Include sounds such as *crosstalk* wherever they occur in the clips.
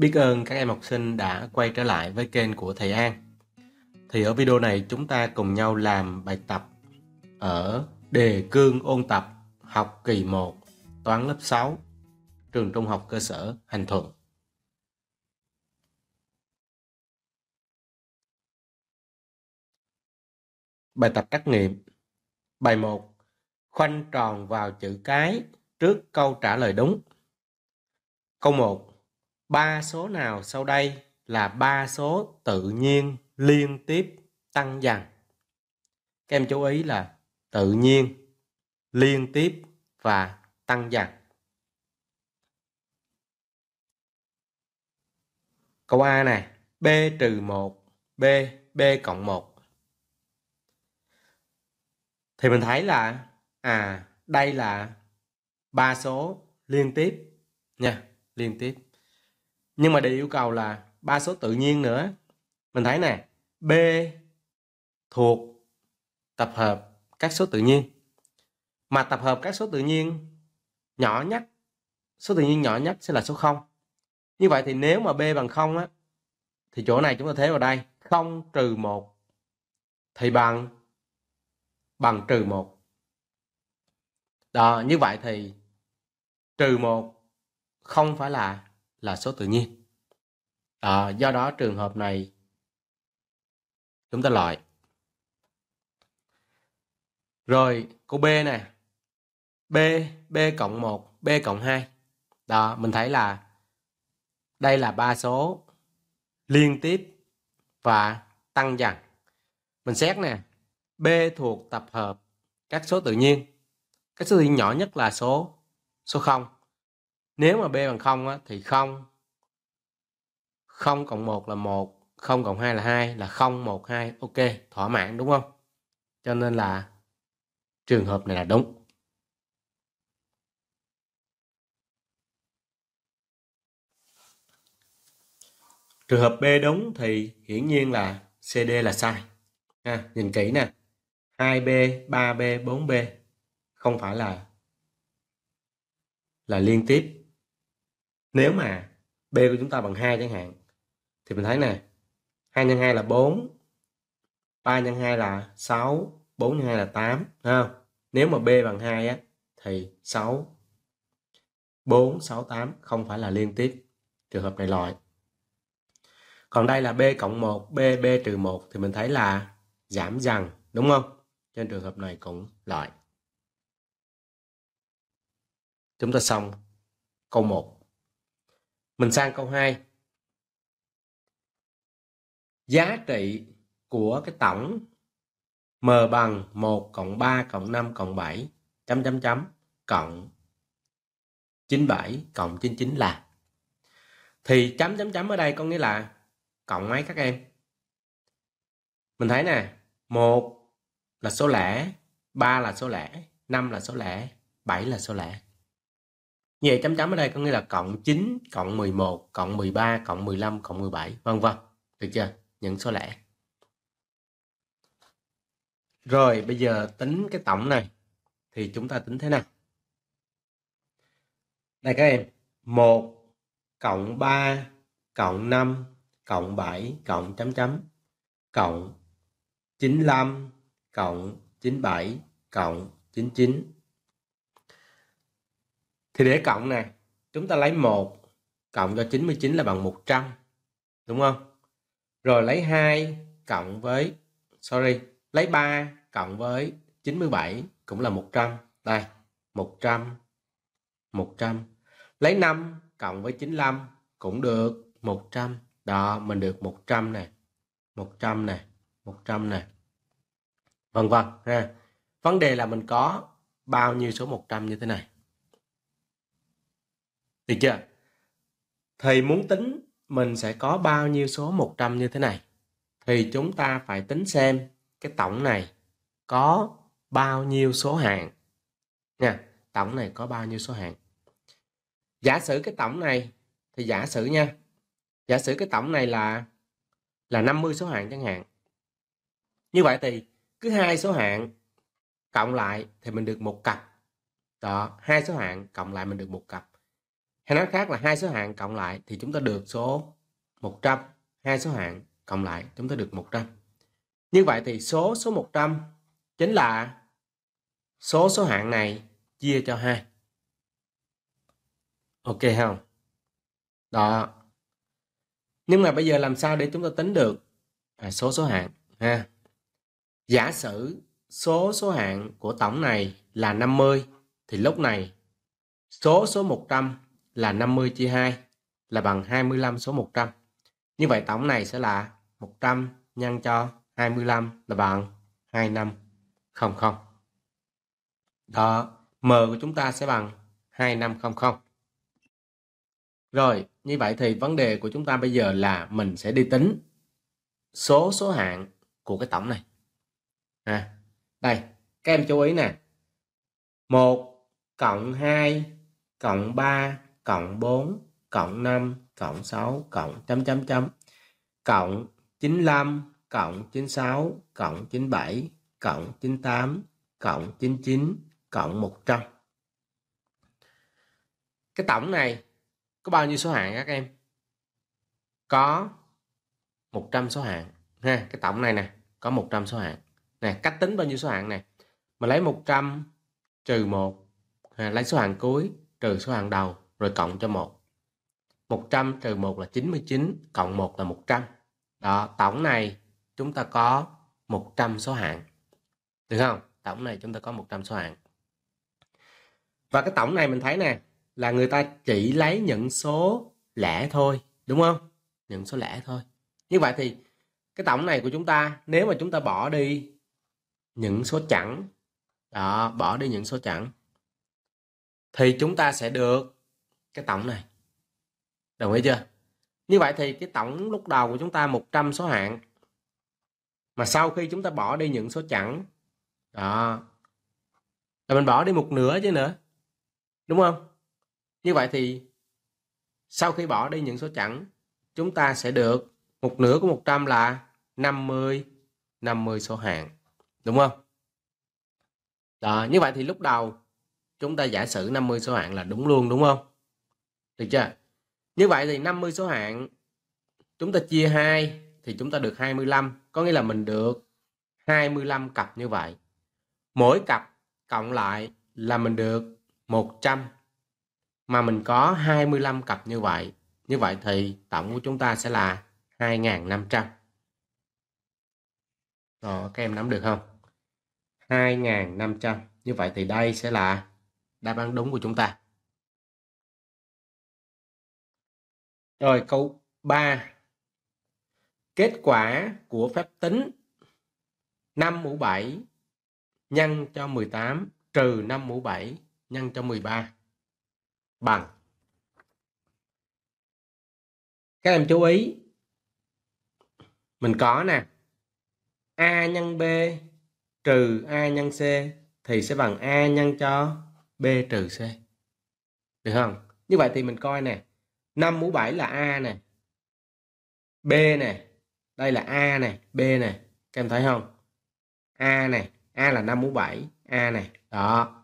Biết ơn các em học sinh đã quay trở lại với kênh của thầy An. Thì ở video này chúng ta cùng nhau làm bài tập ở đề cương ôn tập học kỳ 1 toán lớp 6 trường trung học cơ sở Hành Thuận. Bài tập trắc nghiệm Bài 1 Khoanh tròn vào chữ cái trước câu trả lời đúng Câu 1 ba số nào sau đây là ba số tự nhiên liên tiếp tăng dần các em chú ý là tự nhiên liên tiếp và tăng dần câu a này b trừ một, b b cộng một. thì mình thấy là à đây là ba số liên tiếp nha liên tiếp nhưng mà đề yêu cầu là ba số tự nhiên nữa mình thấy nè b thuộc tập hợp các số tự nhiên mà tập hợp các số tự nhiên nhỏ nhất số tự nhiên nhỏ nhất sẽ là số 0 như vậy thì nếu mà b bằng 0 á thì chỗ này chúng ta thế vào đây 0 trừ 1 thì bằng bằng trừ 1 đó như vậy thì trừ 1 không phải là là số tự nhiên. À, do đó trường hợp này chúng ta loại. Rồi câu B nè. B, B cộng 1, B cộng 2. Đó, mình thấy là đây là ba số liên tiếp và tăng dần. Mình xét nè, B thuộc tập hợp các số tự nhiên. Các số tự nhiên nhỏ nhất là số số 0 nếu mà b bằng không á, thì không không cộng một là một không cộng hai là hai là không một hai ok thỏa mãn đúng không cho nên là trường hợp này là đúng trường hợp B đúng thì hiển nhiên là CD là sai ha, nhìn kỹ nè 2B 3B 4B không phải là là liên tiếp nếu mà b của chúng ta bằng hai chẳng hạn thì mình thấy nè 2 nhân 2 là 4 3 nhân 2 là 6 4 nhân 2 là 8 không? nếu mà b bằng 2 á thì 6 4 6 8 không phải là liên tiếp trường hợp này loại còn đây là b cộng 1 b b trừ 1 thì mình thấy là giảm dần đúng không trên trường hợp này cũng loại chúng ta xong câu 1 mình sang câu 2. Giá trị của cái tổng M bằng 1 cộng 3 cộng 5 cộng 7 chấm chấm chấm cộng 97 cộng 99 là thì chấm chấm chấm ở đây có nghĩa là cộng mấy các em mình thấy nè một là số lẻ ba là số lẻ năm là số lẻ bảy là số lẻ như vậy chấm chấm ở đây có nghĩa là cộng 9 cộng 11 cộng 13 cộng 15 cộng 17 vân vân được chưa những số lẻ rồi bây giờ tính cái tổng này thì chúng ta tính thế nào đây các em 1 cộng 3 cộng 5 cộng 7 cộng chấm chấm cộng 95 cộng 97 cộng 99 thì để cộng này, chúng ta lấy 1 cộng cho 99 là bằng 100. Đúng không? Rồi lấy 2 cộng với sorry, lấy 3 cộng với 97 cũng là 100. Đây, 100 100. Lấy 5 cộng với 95 cũng được 100. Đó, mình được 100 nè. 100 nè, 100 nè. Vân vân ha. Vấn đề là mình có bao nhiêu số 100 như thế này. Được chưa? Thì muốn tính mình sẽ có bao nhiêu số 100 như thế này. Thì chúng ta phải tính xem cái tổng này có bao nhiêu số hàng. Nha, tổng này có bao nhiêu số hàng. Giả sử cái tổng này thì giả sử nha. Giả sử cái tổng này là là 50 số hàng chẳng hạn. Như vậy thì cứ hai số hạng cộng lại thì mình được một cặp. Đó, hai số hạng cộng lại mình được một cặp hay nói khác là hai số hạng cộng lại thì chúng ta được số 100 hai số hạng cộng lại chúng ta được 100 như vậy thì số số 100 chính là số số hạng này chia cho 2 ok không đó nhưng mà bây giờ làm sao để chúng ta tính được à, số số hạng ha giả sử số số hạng của tổng này là 50 thì lúc này số số 100 là 50 chia 2 là bằng 25 số 100. Như vậy tổng này sẽ là 100 nhân cho 25 là bằng 2500. Đó, M của chúng ta sẽ bằng 2500. Rồi, như vậy thì vấn đề của chúng ta bây giờ là mình sẽ đi tính số số hạng của cái tổng này. À, đây, các em chú ý nè. 1 cộng 2 cộng 3 cộng 4 cộng 5 cộng 6 cộng chấm chấm chấm cộng 95 cộng 96 cộng 97 cộng 98 cộng 99 cộng 100 cái tổng này có bao nhiêu số hạng các em có 100 số hạng ha cái tổng này nè có 100 số hạng nè cách tính bao nhiêu số hạng này mình lấy 100 trừ 1 lấy số hạng cuối trừ số hạng đầu rồi cộng cho 1. 100 trừ 1 là 99, cộng 1 là 100. Đó, tổng này chúng ta có 100 số hạng. Được không? Tổng này chúng ta có 100 số hạng. Và cái tổng này mình thấy nè, là người ta chỉ lấy những số lẻ thôi, đúng không? Những số lẻ thôi. Như vậy thì cái tổng này của chúng ta, nếu mà chúng ta bỏ đi những số chẵn, đó, bỏ đi những số chẵn, thì chúng ta sẽ được cái tổng này đồng ý chưa như vậy thì cái tổng lúc đầu của chúng ta 100 số hạng mà sau khi chúng ta bỏ đi những số chẵn đó là mình bỏ đi một nửa chứ nữa đúng không như vậy thì sau khi bỏ đi những số chẵn chúng ta sẽ được một nửa của 100 là 50 50 số hạng đúng không đó, như vậy thì lúc đầu chúng ta giả sử 50 số hạng là đúng luôn đúng không được chưa? Như vậy thì 50 số hạng chúng ta chia 2 thì chúng ta được 25. Có nghĩa là mình được 25 cặp như vậy. Mỗi cặp cộng lại là mình được 100 mà mình có 25 cặp như vậy. Như vậy thì tổng của chúng ta sẽ là 2.500. Rồi, các em nắm được không? 2.500. Như vậy thì đây sẽ là đáp án đúng của chúng ta. Rồi câu 3. Kết quả của phép tính 5 mũ 7 nhân cho 18 trừ 5 mũ 7 nhân cho 13 bằng. Các em chú ý. Mình có nè. A nhân B trừ A nhân C thì sẽ bằng A nhân cho B trừ C. Được không? Như vậy thì mình coi nè. 5 mũ 7 là A này, B này, đây là A này, B này, các em thấy không A này, A là 5 mũ 7 A này. đó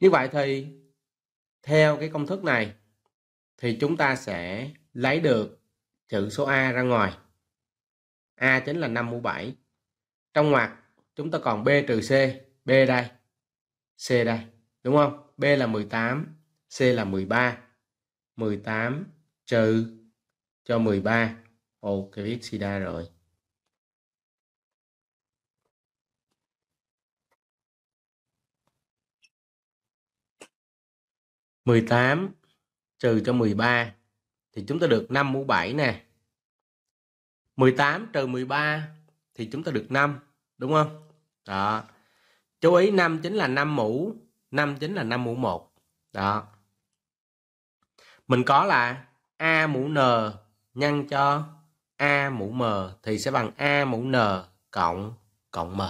như vậy thì theo cái công thức này thì chúng ta sẽ lấy được chữ số A ra ngoài A chính là 5 mũ 7 trong ngoặc chúng ta còn B trừ C B đây C đây đúng không B là 18 C là 13 18 trừ cho 13 ok viết sida rồi mười tám trừ cho mười ba thì chúng ta được năm mũ bảy nè mười tám trừ mười ba thì chúng ta được năm đúng không đó chú ý năm chính là năm mũ năm chính là năm mũ một đó mình có là a mũ n nhân cho a mũ m thì sẽ bằng a mũ n cộng cộng m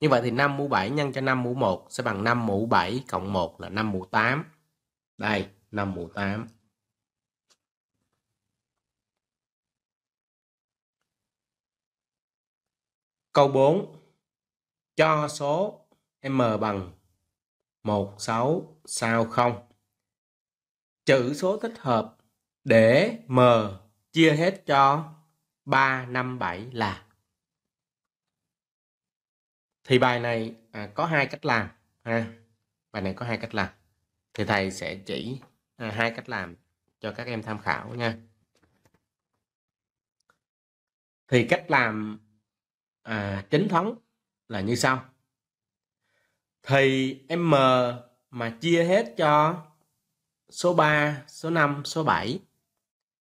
như vậy thì 5 mũ 7 nhân cho 5 mũ 1 sẽ bằng 5 mũ 7 cộng 1 là 5 mũ 8. Đây, 5 mũ 8. Câu 4. Cho số m bằng 16 sao 0 chữ số thích hợp để m chia hết cho 357 là thì bài này à, có hai cách làm ha bài này có hai cách làm thì thầy sẽ chỉ à, hai cách làm cho các em tham khảo nha thì cách làm à, chính thống là như sau thì m mà chia hết cho số 3, số 5, số 7.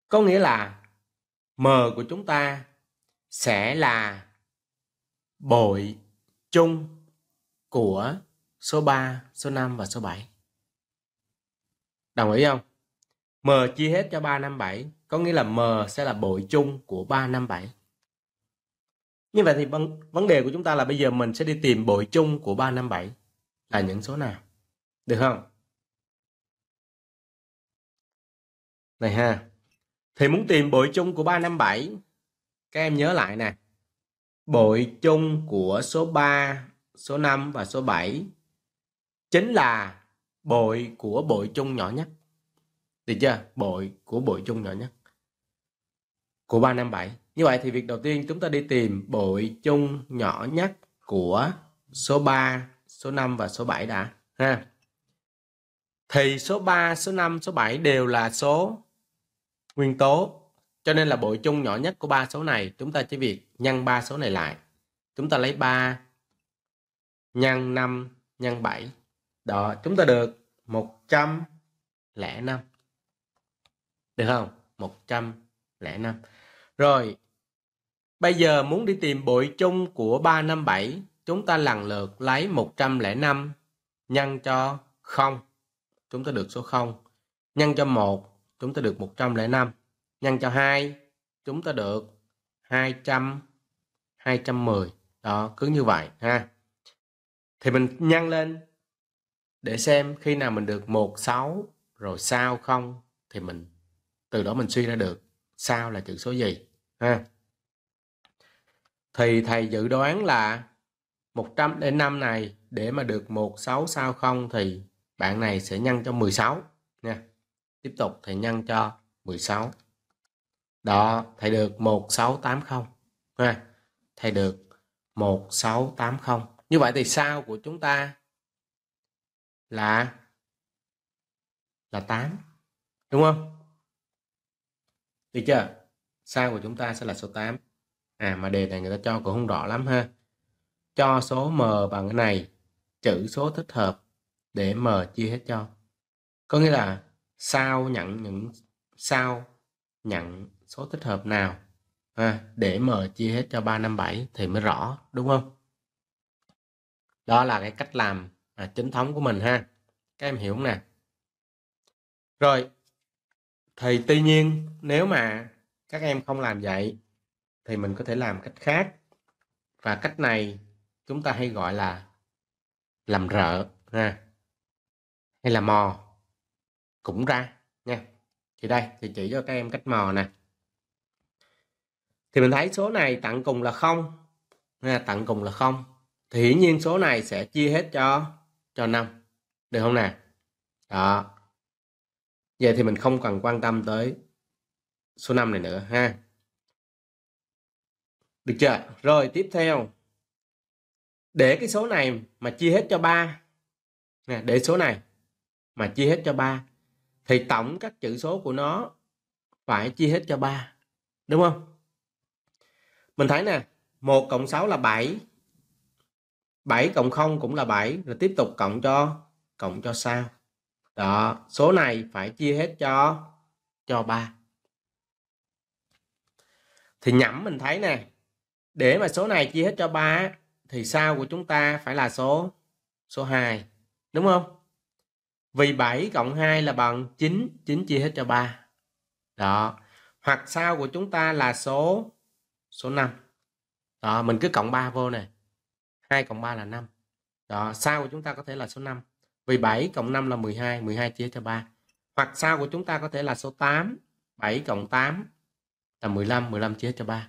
Có nghĩa là M của chúng ta sẽ là bội chung của số 3, số 5 và số 7. Đồng ý không? M chia hết cho 357, có nghĩa là M sẽ là bội chung của 357. Như vậy thì vấn, đề của chúng ta là bây giờ mình sẽ đi tìm bội chung của 357 là những số nào. Được không? này ha thì muốn tìm bội chung của 357 các em nhớ lại nè bội chung của số 3 số 5 và số 7 chính là bội của bội chung nhỏ nhất được chưa bội của bội chung nhỏ nhất của 357 như vậy thì việc đầu tiên chúng ta đi tìm bội chung nhỏ nhất của số 3 số 5 và số 7 đã ha thì số 3, số 5, số 7 đều là số nguyên tố. Cho nên là bội chung nhỏ nhất của ba số này, chúng ta chỉ việc nhân ba số này lại. Chúng ta lấy 3 nhân 5 nhân 7. Đó, chúng ta được 105. Được không? 105. Rồi, bây giờ muốn đi tìm bội chung của 357, chúng ta lần lượt lấy 105 nhân cho 0. Chúng ta được số 0. Nhân cho 1 chúng ta được 105 nhân cho 2 chúng ta được 200 210 đó cứ như vậy ha thì mình nhân lên để xem khi nào mình được 16 rồi sao không thì mình từ đó mình suy ra được sao là chữ số gì ha thì thầy dự đoán là 105 này để mà được 16 sao không thì bạn này sẽ nhân cho 16 Tiếp tục thầy nhân cho 16. Đó, thầy được 1680 ha. Thầy được 1680. Như vậy thì sao của chúng ta là là 8. Đúng không? Được chưa? Sao của chúng ta sẽ là số 8. À mà đề này người ta cho cũng không rõ lắm ha. Cho số m bằng cái này chữ số thích hợp để m chia hết cho. Có nghĩa là sao nhận những sao nhận số tích hợp nào à, để m chia hết cho 357 thì mới rõ đúng không đó là cái cách làm à, chính thống của mình ha các em hiểu không nè rồi thì tuy nhiên nếu mà các em không làm vậy thì mình có thể làm cách khác và cách này chúng ta hay gọi là làm rợ ha hay là mò cũng ra nha thì đây thì chỉ cho các em cách mò nè thì mình thấy số này tặng cùng là không nha tặng cùng là không thì hiển nhiên số này sẽ chia hết cho cho năm được không nè đó vậy thì mình không cần quan tâm tới số 5 này nữa ha được chưa rồi tiếp theo để cái số này mà chia hết cho ba nè để số này mà chia hết cho ba thì tổng các chữ số của nó phải chia hết cho 3. Đúng không? Mình thấy nè, 1 cộng 6 là 7. 7 cộng 0 cũng là 7 rồi tiếp tục cộng cho cộng cho sao. Đó, số này phải chia hết cho cho 3. Thì nhẩm mình thấy nè, để mà số này chia hết cho 3 thì sao của chúng ta phải là số số 2, đúng không? Vì 7 cộng 2 là bằng 9, 9 chia hết cho 3. Đó. Hoặc sau của chúng ta là số số 5. Đó, mình cứ cộng 3 vô này. 2 cộng 3 là 5. Đó, sau của chúng ta có thể là số 5. Vì 7 cộng 5 là 12, 12 chia cho 3. Hoặc sau của chúng ta có thể là số 8, 7 cộng 8 là 15, 15 chia cho 3.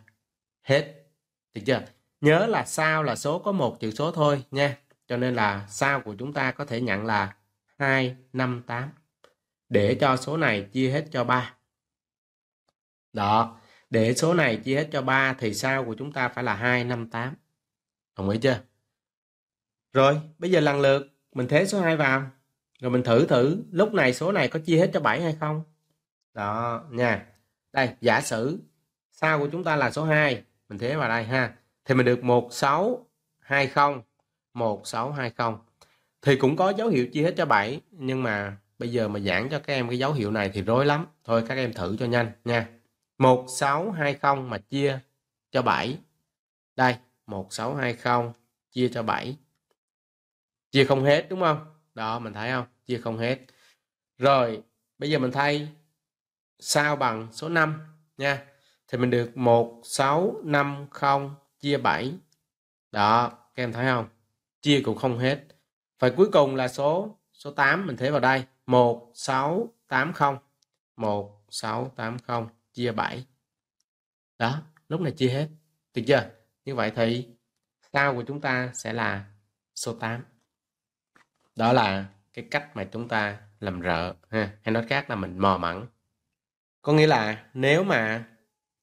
Hết. Được chưa? Nhớ là sao là số có một chữ số thôi nha. Cho nên là sao của chúng ta có thể nhận là 2, 5, 8. Để cho số này chia hết cho 3. Đó, để số này chia hết cho 3 thì sao của chúng ta phải là 2, 5, 8. Đồng ý chưa? Rồi, bây giờ lần lượt mình thế số 2 vào. Rồi mình thử thử lúc này số này có chia hết cho 7 hay không. Đó, nha. Đây, giả sử sao của chúng ta là số 2. Mình thế vào đây ha. Thì mình được 1620, 1620 thì cũng có dấu hiệu chia hết cho 7 nhưng mà bây giờ mà giảng cho các em cái dấu hiệu này thì rối lắm thôi các em thử cho nhanh nha 1620 mà chia cho 7 đây 1620 chia cho 7 chia không hết đúng không đó mình thấy không chia không hết rồi bây giờ mình thay sao bằng số 5 nha thì mình được 1650 chia 7 đó các em thấy không chia cũng không hết phải cuối cùng là số số 8 mình thế vào đây 1680 1680 chia 7. Đó, lúc này chia hết. Được chưa? Như vậy thì sao của chúng ta sẽ là số 8. Đó là cái cách mà chúng ta làm rợ ha, hay nói khác là mình mò mẫm. Có nghĩa là nếu mà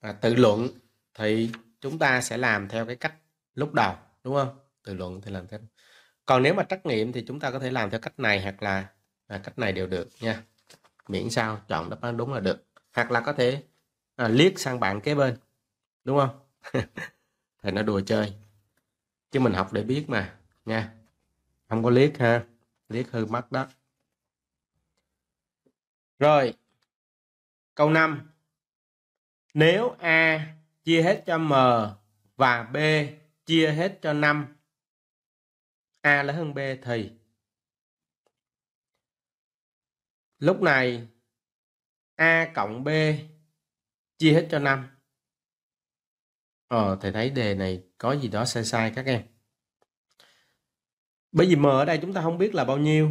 à, tự luận thì chúng ta sẽ làm theo cái cách lúc đầu đúng không? Tự luận thì làm theo còn nếu mà trắc nghiệm thì chúng ta có thể làm theo cách này hoặc là à, cách này đều được nha miễn sao chọn đáp án đúng là được hoặc là có thể à, liếc sang bạn kế bên đúng không *laughs* thầy nó đùa chơi chứ mình học để biết mà nha không có liếc ha liếc hư mắt đó rồi câu 5 nếu a chia hết cho m và b chia hết cho 5 A lớn hơn B thì lúc này A cộng B chia hết cho 5 Ờ thầy thấy đề này có gì đó sai sai các em bởi vì M ở đây chúng ta không biết là bao nhiêu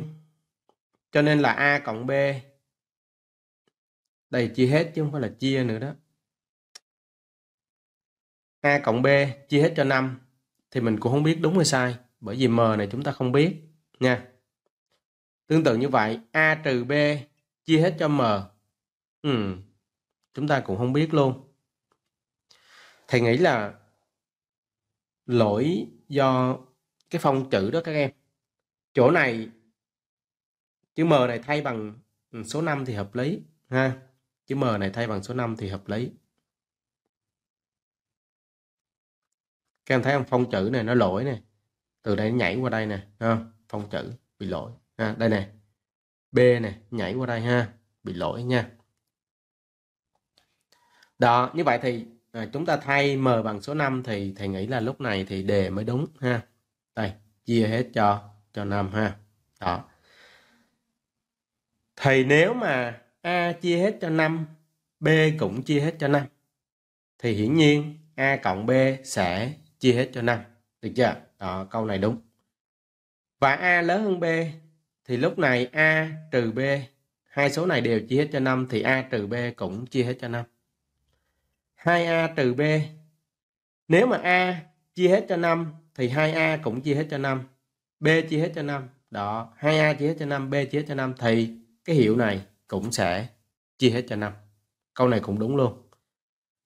cho nên là A cộng B đây chia hết chứ không phải là chia nữa đó A cộng B chia hết cho 5 thì mình cũng không biết đúng hay sai bởi vì m này chúng ta không biết nha tương tự như vậy a trừ b chia hết cho m ừ, chúng ta cũng không biết luôn thầy nghĩ là lỗi do cái phong chữ đó các em chỗ này chữ m này thay bằng số 5 thì hợp lý ha chữ m này thay bằng số 5 thì hợp lý các em thấy không phong chữ này nó lỗi này từ đây nhảy qua đây nè ha phong chữ bị lỗi ha đây nè b nè nhảy qua đây ha bị lỗi nha đó như vậy thì à, chúng ta thay m bằng số 5 thì thầy nghĩ là lúc này thì đề mới đúng ha đây chia hết cho cho năm ha đó thì nếu mà a chia hết cho 5 b cũng chia hết cho 5 thì hiển nhiên a cộng b sẽ chia hết cho 5 được chưa đó, ờ, câu này đúng. Và A lớn hơn B thì lúc này A trừ B hai số này đều chia hết cho 5 thì A trừ B cũng chia hết cho 5. 2A trừ B nếu mà A chia hết cho 5 thì 2A cũng chia hết cho 5. B chia hết cho 5. Đó, 2A chia hết cho 5, B chia hết cho 5 thì cái hiệu này cũng sẽ chia hết cho 5. Câu này cũng đúng luôn.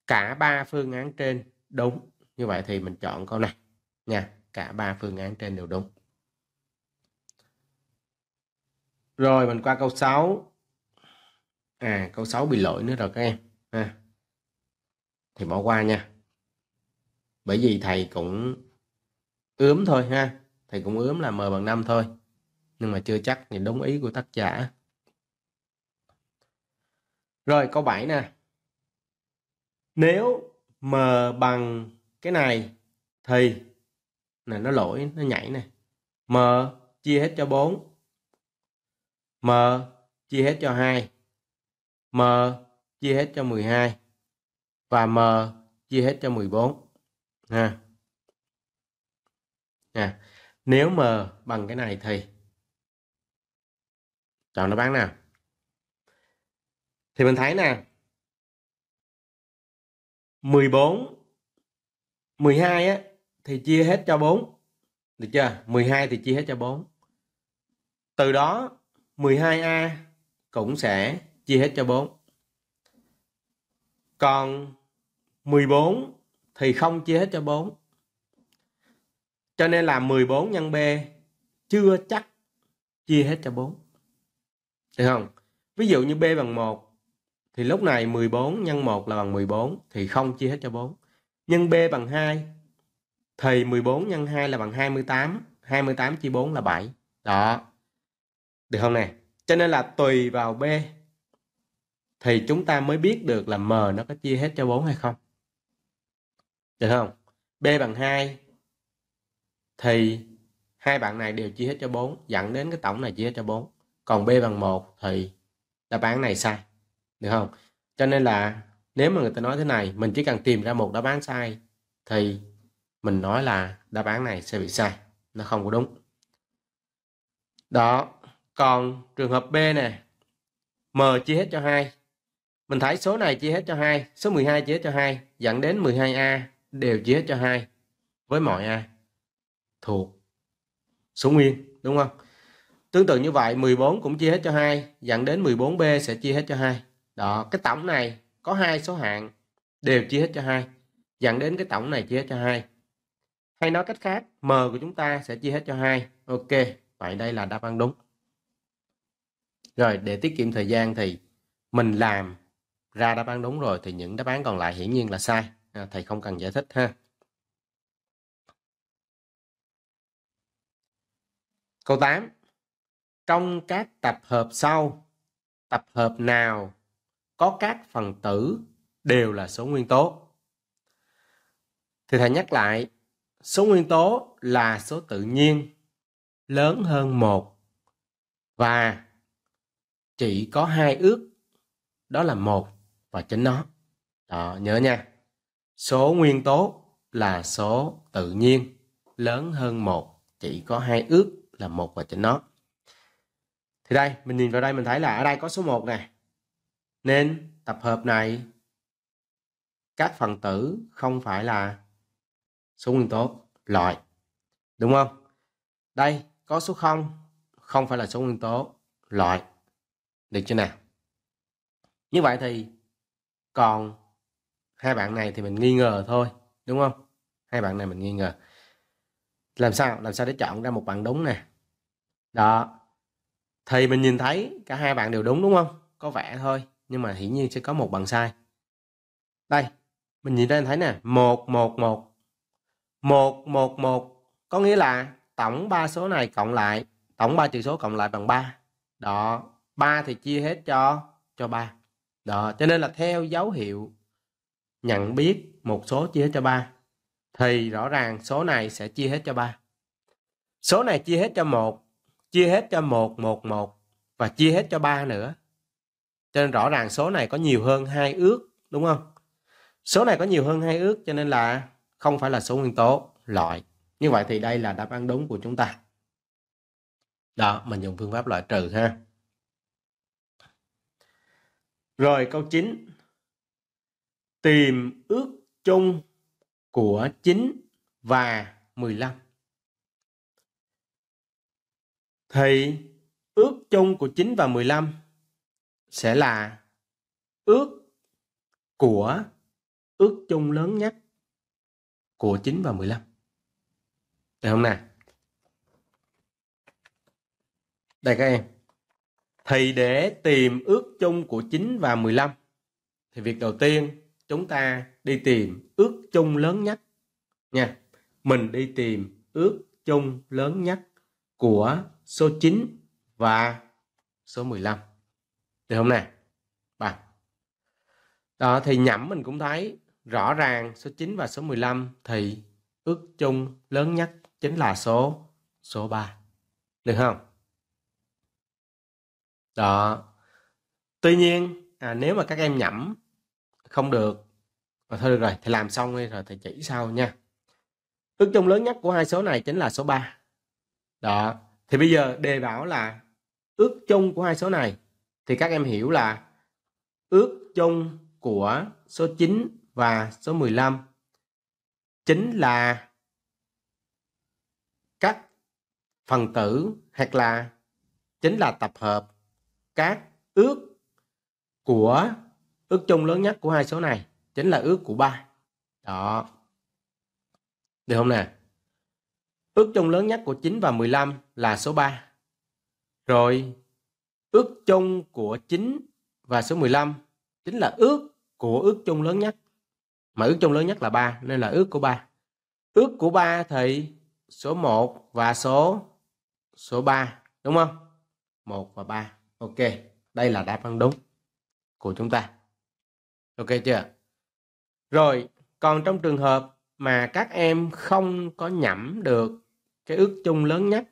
Cả ba phương án trên đúng. Như vậy thì mình chọn câu này nha cả ba phương án trên đều đúng rồi mình qua câu 6 à câu 6 bị lỗi nữa rồi các em ha à, thì bỏ qua nha bởi vì thầy cũng ướm thôi ha thầy cũng ướm là m bằng 5 thôi nhưng mà chưa chắc thì đúng ý của tác giả rồi câu 7 nè nếu m bằng cái này thì nè nó lỗi nó nhảy này m chia hết cho 4 m chia hết cho 2 m chia hết cho 12 và m chia hết cho 14 ha nha nếu m bằng cái này thì chọn đáp án nào thì mình thấy nè 14 12 á thì chia hết cho 4. Được chưa? 12 thì chia hết cho 4. Từ đó 12A cũng sẽ chia hết cho 4. Còn 14 thì không chia hết cho 4. Cho nên là 14 nhân B chưa chắc chia hết cho 4. Được không? Ví dụ như B bằng 1 thì lúc này 14 nhân 1 là bằng 14 thì không chia hết cho 4. Nhân B bằng 2 thì 14 nhân 2 là bằng 28 28 chia 4 là 7 đó được không nè cho nên là tùy vào B thì chúng ta mới biết được là M nó có chia hết cho 4 hay không được không B bằng 2 thì hai bạn này đều chia hết cho 4 dẫn đến cái tổng này chia hết cho 4 còn B bằng 1 thì đáp án này sai được không cho nên là nếu mà người ta nói thế này mình chỉ cần tìm ra một đáp án sai thì mình nói là đáp án này sẽ bị sai nó không có đúng đó còn trường hợp B nè M chia hết cho 2 mình thấy số này chia hết cho 2 số 12 chia hết cho 2 dẫn đến 12A đều chia hết cho 2 với mọi A thuộc số nguyên đúng không tương tự như vậy 14 cũng chia hết cho 2 dẫn đến 14B sẽ chia hết cho 2 đó cái tổng này có hai số hạng đều chia hết cho 2 dẫn đến cái tổng này chia hết cho 2 hay nói cách khác m của chúng ta sẽ chia hết cho hai ok vậy đây là đáp án đúng rồi để tiết kiệm thời gian thì mình làm ra đáp án đúng rồi thì những đáp án còn lại hiển nhiên là sai à, thầy không cần giải thích ha câu 8 trong các tập hợp sau tập hợp nào có các phần tử đều là số nguyên tố thì thầy nhắc lại số nguyên tố là số tự nhiên lớn hơn một và chỉ có hai ước đó là một và chính nó đó nhớ nha số nguyên tố là số tự nhiên lớn hơn một chỉ có hai ước là một và chính nó thì đây mình nhìn vào đây mình thấy là ở đây có số 1 nè nên tập hợp này các phần tử không phải là số nguyên tố loại. Đúng không? Đây, có số 0 không phải là số nguyên tố loại. Được chưa nào? Như vậy thì còn hai bạn này thì mình nghi ngờ thôi, đúng không? Hai bạn này mình nghi ngờ. Làm sao? Làm sao để chọn ra một bạn đúng nè. Đó. Thì mình nhìn thấy cả hai bạn đều đúng đúng không? Có vẻ thôi, nhưng mà hiển nhiên sẽ có một bạn sai. Đây, mình nhìn ra thấy nè, một một một 111 có nghĩa là tổng ba số này cộng lại, tổng ba chữ số cộng lại bằng 3. Đó, 3 thì chia hết cho cho 3. Đó, cho nên là theo dấu hiệu nhận biết một số chia hết cho 3 thì rõ ràng số này sẽ chia hết cho 3. Số này chia hết cho 1, chia hết cho 111 và chia hết cho 3 nữa. Cho nên rõ ràng số này có nhiều hơn hai ước, đúng không? Số này có nhiều hơn hai ước cho nên là không phải là số nguyên tố loại như vậy thì đây là đáp án đúng của chúng ta đó mình dùng phương pháp loại trừ ha rồi câu 9 tìm ước chung của 9 và 15 thì ước chung của 9 và 15 sẽ là ước của ước chung lớn nhất của 9 và 15 được không nào đây các em thì để tìm ước chung của 9 và 15 thì việc đầu tiên chúng ta đi tìm ước chung lớn nhất nha mình đi tìm ước chung lớn nhất của số 9 và số 15 được không nè bạn đó thì nhẩm mình cũng thấy Rõ ràng số 9 và số 15 thì ước chung lớn nhất chính là số số 3. Được không? Đó. Tuy nhiên à, nếu mà các em nhẩm không được à, thôi được rồi thì làm xong đi rồi thầy chỉ sau nha. Ước chung lớn nhất của hai số này chính là số 3. Đó. Thì bây giờ đề bảo là ước chung của hai số này thì các em hiểu là ước chung của số 9 và số 15 chính là các phần tử hoặc là chính là tập hợp các ước của ước chung lớn nhất của hai số này chính là ước của ba đó được không nè ước chung lớn nhất của 9 và 15 là số 3 rồi ước chung của 9 và số 15 chính là ước của ước chung lớn nhất mà ước chung lớn nhất là 3 nên là ước của 3. Ước của 3 thì số 1 và số số 3 đúng không? 1 và 3. Ok, đây là đáp án đúng của chúng ta. Ok chưa? Rồi, còn trong trường hợp mà các em không có nhẩm được cái ước chung lớn nhất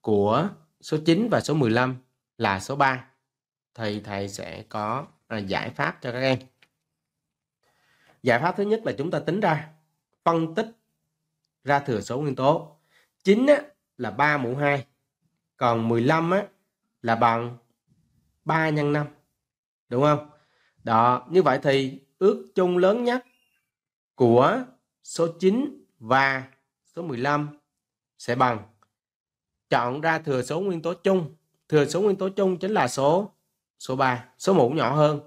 của số 9 và số 15 là số 3 thì thầy sẽ có giải pháp cho các em. Giải pháp thứ nhất là chúng ta tính ra, phân tích ra thừa số nguyên tố. 9 á, là 3 mũ 2, còn 15 á, là bằng 3 nhân 5. Đúng không? Đó, như vậy thì ước chung lớn nhất của số 9 và số 15 sẽ bằng chọn ra thừa số nguyên tố chung. Thừa số nguyên tố chung chính là số số 3, số mũ nhỏ hơn.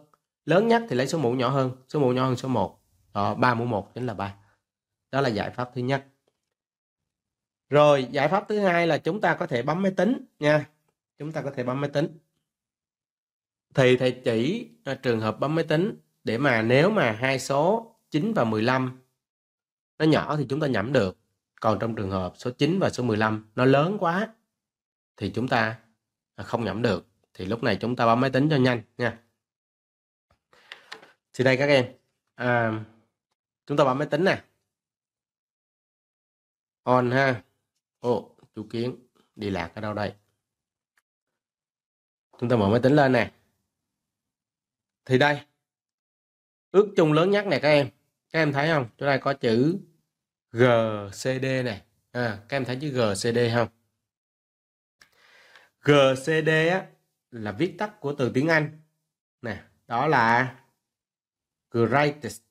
Lớn nhất thì lấy số mũ nhỏ hơn, số mũ nhỏ hơn số 1 đó, 3 mũ 1 chính là 3 đó là giải pháp thứ nhất rồi giải pháp thứ hai là chúng ta có thể bấm máy tính nha chúng ta có thể bấm máy tính thì thầy chỉ à, trường hợp bấm máy tính để mà nếu mà hai số 9 và 15 nó nhỏ thì chúng ta nhẩm được còn trong trường hợp số 9 và số 15 nó lớn quá thì chúng ta à, không nhẩm được thì lúc này chúng ta bấm máy tính cho nhanh nha thì đây các em à, chúng ta bấm máy tính này on ha ô chú kiến đi lạc ở đâu đây chúng ta mở máy tính lên nè thì đây ước chung lớn nhất này các em các em thấy không chỗ này có chữ gcd này à, các em thấy chữ gcd không gcd á, là viết tắt của từ tiếng anh nè đó là greatest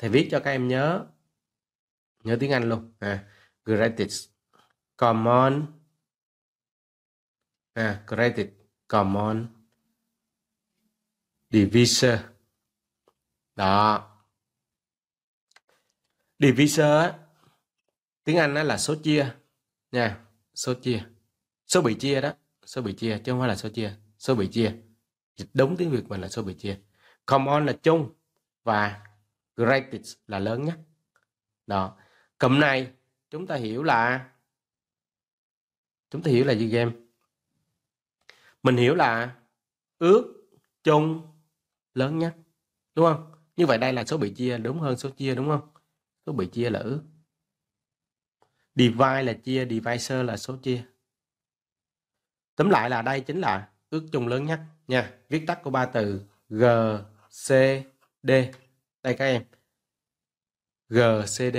thầy viết cho các em nhớ nhớ tiếng Anh luôn à, Creative common, à, Creative common, Divisor đó Divisor tiếng Anh nó là số chia nha số chia số bị chia đó số bị chia chứ không phải là số chia số bị chia dịch đúng tiếng Việt mình là số bị chia common là chung và Rapids là lớn nhất. Đó. Cụm này chúng ta hiểu là chúng ta hiểu là gì em? Mình hiểu là ước chung lớn nhất. Đúng không? Như vậy đây là số bị chia đúng hơn số chia đúng không? Số bị chia là ước. Divide là chia, divisor là số chia. Tóm lại là đây chính là ước chung lớn nhất nha. Viết tắt của ba từ G, C, D đây các em GCD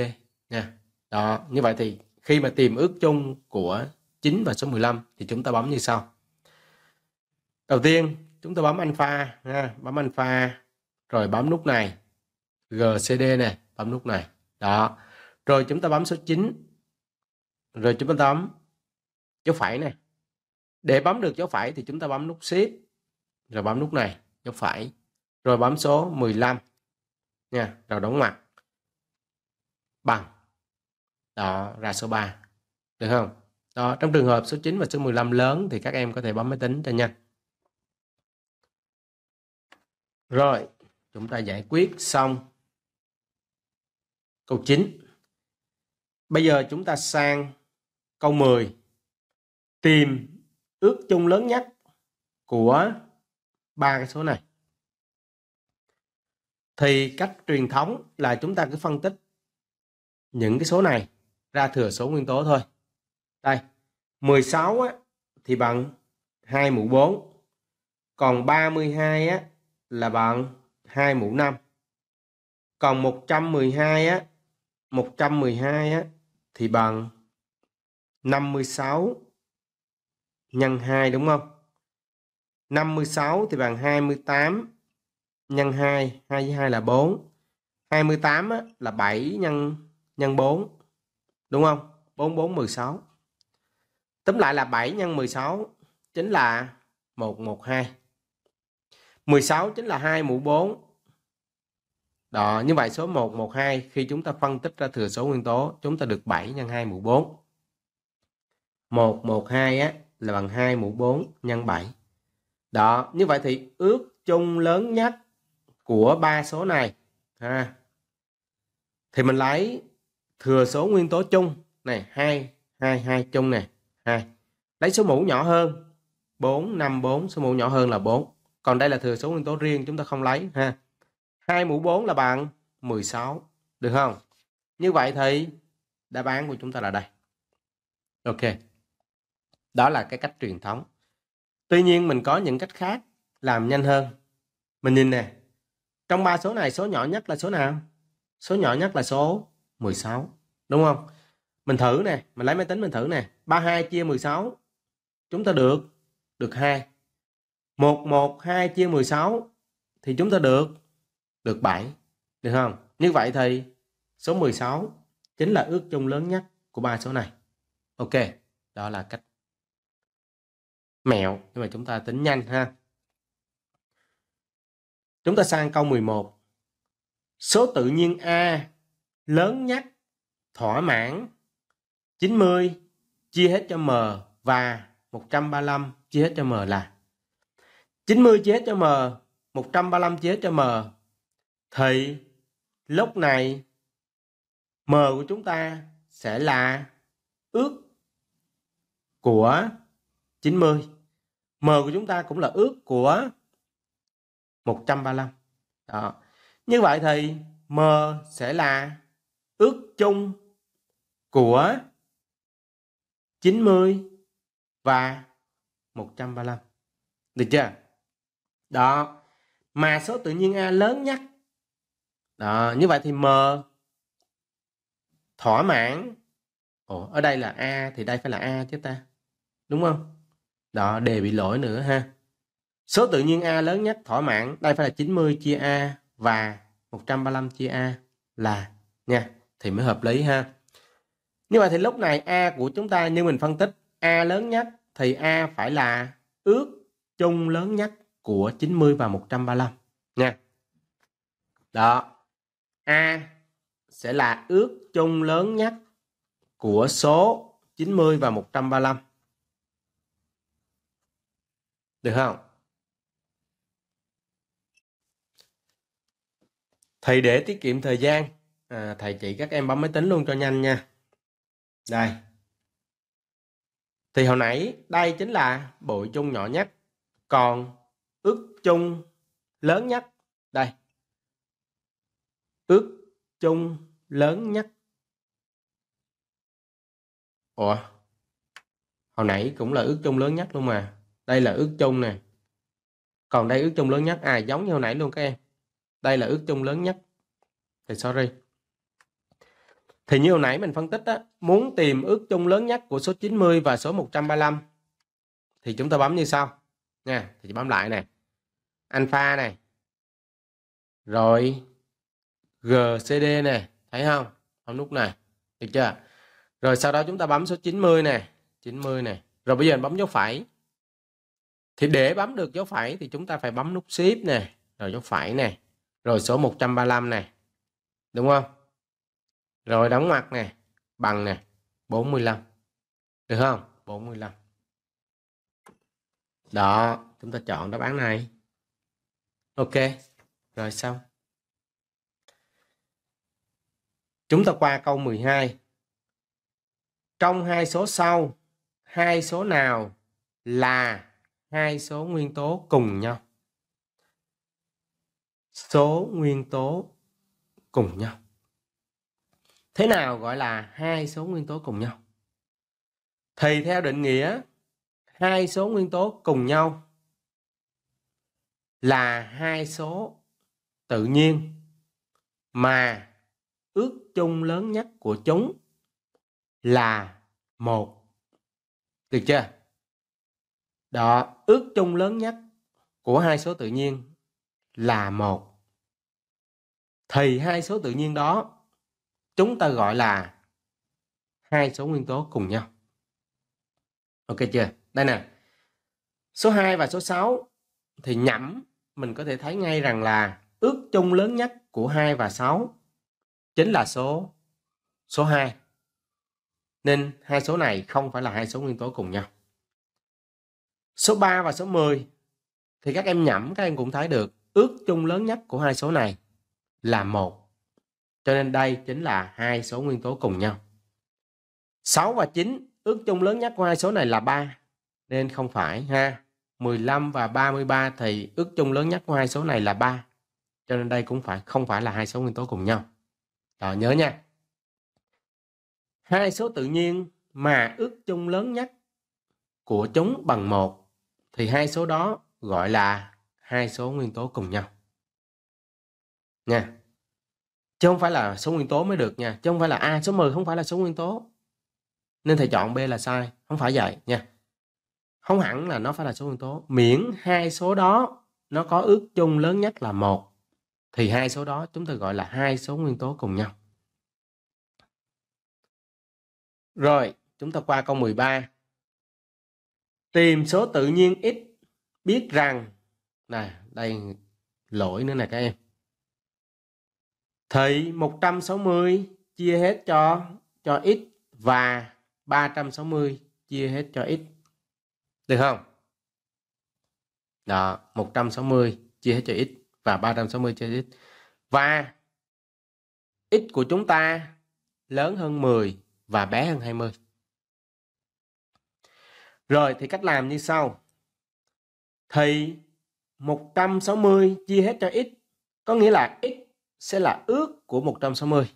nha đó như vậy thì khi mà tìm ước chung của 9 và số 15 thì chúng ta bấm như sau đầu tiên chúng ta bấm alpha ha, bấm alpha rồi bấm nút này GCD này bấm nút này đó rồi chúng ta bấm số 9 rồi chúng ta bấm dấu phải này để bấm được dấu phải thì chúng ta bấm nút shift rồi bấm nút này dấu phải rồi bấm số 15 nha rồi đóng ngoặc bằng đó ra số 3 được không đó trong trường hợp số 9 và số 15 lớn thì các em có thể bấm máy tính cho nhanh rồi chúng ta giải quyết xong câu 9 bây giờ chúng ta sang câu 10 tìm ước chung lớn nhất của ba cái số này thì cách truyền thống là chúng ta cứ phân tích những cái số này ra thừa số nguyên tố thôi. Đây, 16 á, thì bằng 2 mũ 4. Còn 32 á, là bằng 2 mũ 5. Còn 112 á, 112 á, thì bằng 56 nhân 2 đúng không? 56 thì bằng 28 nhân 2, 2 với 2 là 4. 28 á, là 7 nhân nhân 4. Đúng không? 4 4 16. Tóm lại là 7 nhân 16 chính là 112. 16 chính là 2 mũ 4. Đó, như vậy số 112 khi chúng ta phân tích ra thừa số nguyên tố, chúng ta được 7 nhân 2 mũ 4. 112 á là bằng 2 mũ 4 nhân 7. Đó, như vậy thì ước chung lớn nhất của ba số này ha thì mình lấy thừa số nguyên tố chung này hai hai hai chung này hai lấy số mũ nhỏ hơn 4 5 4 số mũ nhỏ hơn là 4 còn đây là thừa số nguyên tố riêng chúng ta không lấy ha 2 mũ 4 là bằng 16 được không như vậy thì đáp án của chúng ta là đây ok đó là cái cách truyền thống tuy nhiên mình có những cách khác làm nhanh hơn mình nhìn nè trong ba số này số nhỏ nhất là số nào? Số nhỏ nhất là số 16, đúng không? Mình thử nè, mình lấy máy tính mình thử nè. 32 chia 16 chúng ta được được 2. 112 chia 16 thì chúng ta được được 7, được không? Như vậy thì số 16 chính là ước chung lớn nhất của ba số này. Ok, đó là cách mẹo nhưng mà chúng ta tính nhanh ha. Chúng ta sang câu 11. Số tự nhiên A lớn nhất thỏa mãn 90 chia hết cho M và 135 chia hết cho M là 90 chia hết cho M, 135 chia hết cho M thì lúc này M của chúng ta sẽ là ước của 90. M của chúng ta cũng là ước của 135 đó. như vậy thì M sẽ là ước chung của 90 và 135 được chưa đó mà số tự nhiên A lớn nhất đó như vậy thì M thỏa mãn Ồ, ở đây là A thì đây phải là A chứ ta đúng không đó đề bị lỗi nữa ha Số tự nhiên A lớn nhất thỏa mãn, đây phải là 90 chia A và 135 chia A là nha, thì mới hợp lý ha. Như vậy thì lúc này A của chúng ta như mình phân tích A lớn nhất thì A phải là ước chung lớn nhất của 90 và 135 nha. Đó. A sẽ là ước chung lớn nhất của số 90 và 135. Được không? thì để tiết kiệm thời gian à, thầy chỉ các em bấm máy tính luôn cho nhanh nha đây thì hồi nãy đây chính là bụi chung nhỏ nhất còn ước chung lớn nhất đây ước chung lớn nhất ủa hồi nãy cũng là ước chung lớn nhất luôn mà đây là ước chung nè còn đây ước chung lớn nhất à giống như hồi nãy luôn các em đây là ước chung lớn nhất. Thì sorry. Thì như hồi nãy mình phân tích á, muốn tìm ước chung lớn nhất của số 90 và số 135 thì chúng ta bấm như sau. Nha, thì chị bấm lại này. Alpha này. Rồi GCD này, thấy không? Không nút này, được chưa? Rồi sau đó chúng ta bấm số 90 này, 90 này. Rồi bây giờ bấm dấu phẩy. Thì để bấm được dấu phẩy thì chúng ta phải bấm nút shift nè, rồi dấu phẩy này rồi số 135 này. Đúng không? Rồi đóng ngoặc này. Bằng này. 45. Được không? 45. Đó. Chúng ta chọn đáp án này. Ok. Rồi xong. Chúng ta qua câu 12. Trong hai số sau, hai số nào là hai số nguyên tố cùng nhau? số nguyên tố cùng nhau. Thế nào gọi là hai số nguyên tố cùng nhau? Thì theo định nghĩa, hai số nguyên tố cùng nhau là hai số tự nhiên mà ước chung lớn nhất của chúng là một được chưa đó ước chung lớn nhất của hai số tự nhiên là một thì hai số tự nhiên đó chúng ta gọi là hai số nguyên tố cùng nhau. Ok chưa? Đây nè. Số 2 và số 6 thì nhẩm mình có thể thấy ngay rằng là ước chung lớn nhất của 2 và 6 chính là số số 2. Nên hai số này không phải là hai số nguyên tố cùng nhau. Số 3 và số 10 thì các em nhẩm các em cũng thấy được ước chung lớn nhất của hai số này là một Cho nên đây chính là hai số nguyên tố cùng nhau. 6 và 9 ước chung lớn nhất của hai số này là 3 nên không phải ha. 15 và 33 thì ước chung lớn nhất của hai số này là 3. Cho nên đây cũng phải không phải là hai số nguyên tố cùng nhau. Rồi nhớ nha. Hai số tự nhiên mà ước chung lớn nhất của chúng bằng một thì hai số đó gọi là hai số nguyên tố cùng nhau nha chứ không phải là số nguyên tố mới được nha chứ không phải là a số 10 không phải là số nguyên tố nên thầy chọn b là sai không phải vậy nha không hẳn là nó phải là số nguyên tố miễn hai số đó nó có ước chung lớn nhất là một thì hai số đó chúng ta gọi là hai số nguyên tố cùng nhau rồi chúng ta qua câu 13 tìm số tự nhiên x biết rằng này đây lỗi nữa nè các em. Thì 160 chia hết cho cho x và 360 chia hết cho x. Được không? Đó, 160 chia hết cho x và 360 chia hết x. Và x của chúng ta lớn hơn 10 và bé hơn 20. Rồi thì cách làm như sau. Thì 160 chia hết cho x có nghĩa là x sẽ là ước của 160.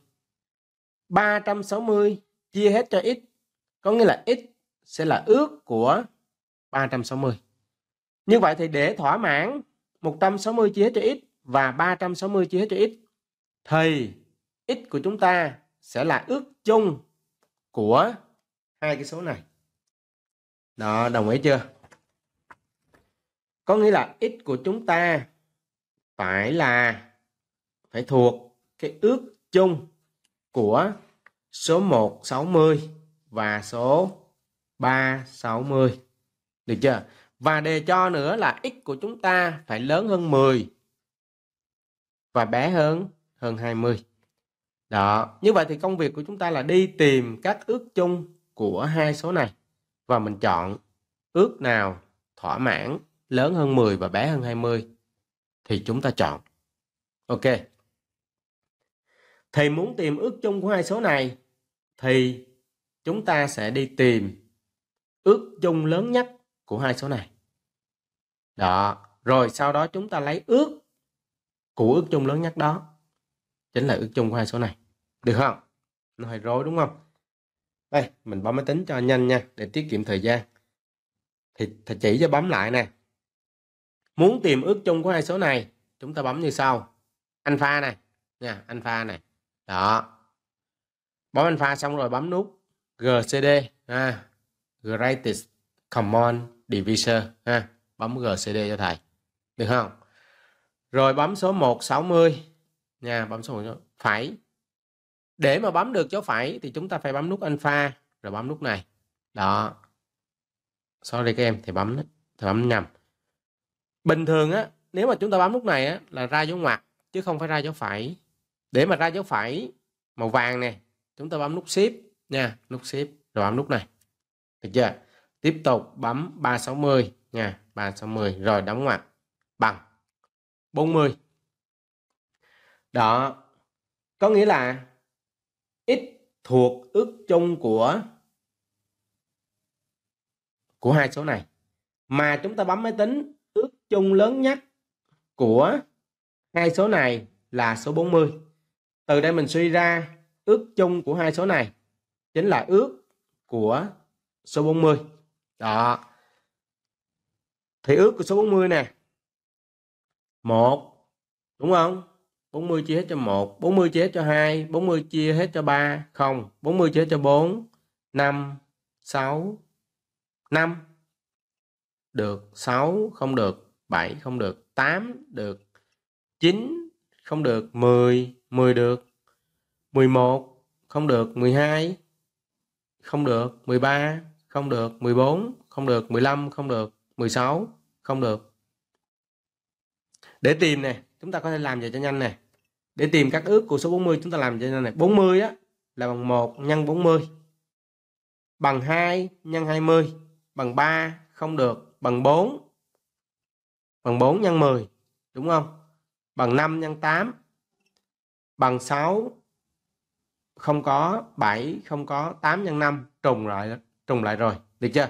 360 chia hết cho x có nghĩa là x sẽ là ước của 360. Như vậy thì để thỏa mãn 160 chia hết cho x và 360 chia hết cho x thì x của chúng ta sẽ là ước chung của hai cái số này. Đó, đồng ý chưa? Có nghĩa là x của chúng ta phải là phải thuộc cái ước chung của số 160 và số 360. Được chưa? Và đề cho nữa là x của chúng ta phải lớn hơn 10 và bé hơn hơn 20. Đó, như vậy thì công việc của chúng ta là đi tìm các ước chung của hai số này và mình chọn ước nào thỏa mãn lớn hơn 10 và bé hơn 20 thì chúng ta chọn. Ok. Thì muốn tìm ước chung của hai số này thì chúng ta sẽ đi tìm ước chung lớn nhất của hai số này. Đó, rồi sau đó chúng ta lấy ước của ước chung lớn nhất đó chính là ước chung của hai số này. Được không? Nó hơi rối đúng không? Đây, mình bấm máy tính cho nhanh nha để tiết kiệm thời gian. Thì thì chỉ cho bấm lại nè. Muốn tìm ước chung của hai số này, chúng ta bấm như sau. Alpha này, nha, alpha này. Đó. Bấm alpha xong rồi bấm nút GCD ha. Greatest Common Divisor ha. Bấm GCD cho thầy. Được không? Rồi bấm số 160 nha, bấm số 1, phải. Để mà bấm được chỗ phải thì chúng ta phải bấm nút alpha rồi bấm nút này. Đó. Sorry các em thì bấm thì bấm nhầm bình thường á nếu mà chúng ta bấm lúc này á là ra dấu ngoặc chứ không phải ra dấu phải để mà ra dấu phải màu vàng nè chúng ta bấm nút shift nha nút shift rồi bấm nút này được chưa tiếp tục bấm 360 nha 360 rồi đóng ngoặc bằng 40 đó có nghĩa là x thuộc ước chung của của hai số này mà chúng ta bấm máy tính chung lớn nhất của hai số này là số 40. Từ đây mình suy ra ước chung của hai số này chính là ước của số 40. Đó. Thì ước của số 40 nè. 1 đúng không? 40 chia hết cho 1, 40 chia hết cho 2, 40 chia hết cho 3, không, 40 chia hết cho 4, 5, 6, 5. Được, 6 không được. 7 không được 8 được 9 không được 10 10 được 11 không được 12 không được 13 không được 14 không được 15 không được 16 không được để tìm này chúng ta có thể làm vậy cho nhanh này để tìm các ước của số 40 chúng ta làm cho nhanh này 40 á là bằng 1 nhân 40 bằng 2 nhân 20 bằng 3 không được bằng 4 bằng 4 nhân 10 đúng không? Bằng 5 nhân 8 bằng 6 không có 7 không có 8 nhân 5 trùng lại trùng lại rồi được chưa?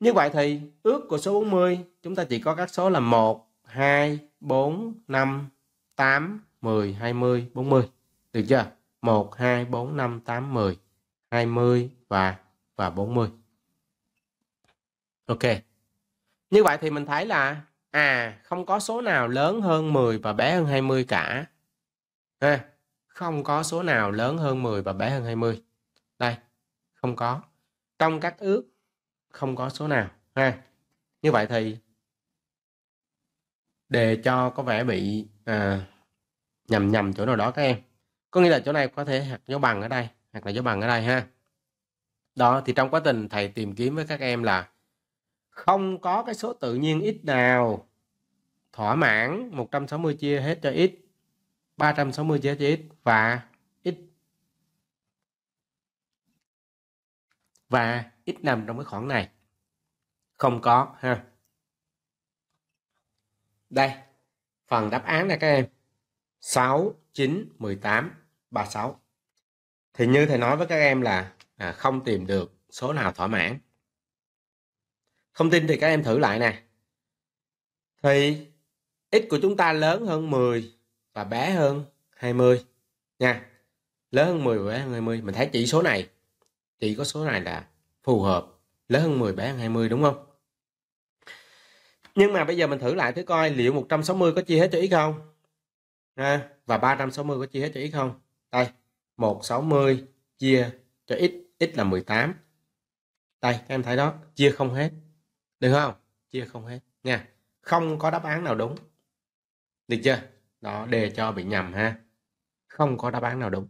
Như vậy thì ước của số 40 chúng ta chỉ có các số là 1, 2, 4, 5, 8, 10, 20, 40. Được chưa? 1, 2, 4, 5, 8, 10, 20 và và 40. Ok. Như vậy thì mình thấy là À, không có số nào lớn hơn 10 và bé hơn 20 cả. À, không có số nào lớn hơn 10 và bé hơn 20. Đây, không có. Trong các ước không có số nào ha. Như vậy thì để cho có vẻ bị à, nhầm nhầm chỗ nào đó các em. Có nghĩa là chỗ này có thể hạt dấu bằng ở đây, hoặc là dấu bằng ở đây ha. Đó thì trong quá trình thầy tìm kiếm với các em là không có cái số tự nhiên x nào thỏa mãn 160 chia hết cho x 360 chia hết cho x và x và x nằm trong cái khoảng này không có ha đây phần đáp án này các em 6 9 18 36 thì như thầy nói với các em là à, không tìm được số nào thỏa mãn không tin thì các em thử lại nè. Thì x của chúng ta lớn hơn 10 và bé hơn 20 nha. Lớn hơn 10 và bé hơn 20. Mình thấy chỉ số này, chỉ có số này là phù hợp. Lớn hơn 10, bé hơn 20 đúng không? Nhưng mà bây giờ mình thử lại thứ coi liệu 160 có chia hết cho x không? À, và 360 có chia hết cho x không? Đây, 160 chia cho x, x là 18. Đây, các em thấy đó, chia không hết được không chia không hết nha không có đáp án nào đúng được chưa đó đề cho bị nhầm ha không có đáp án nào đúng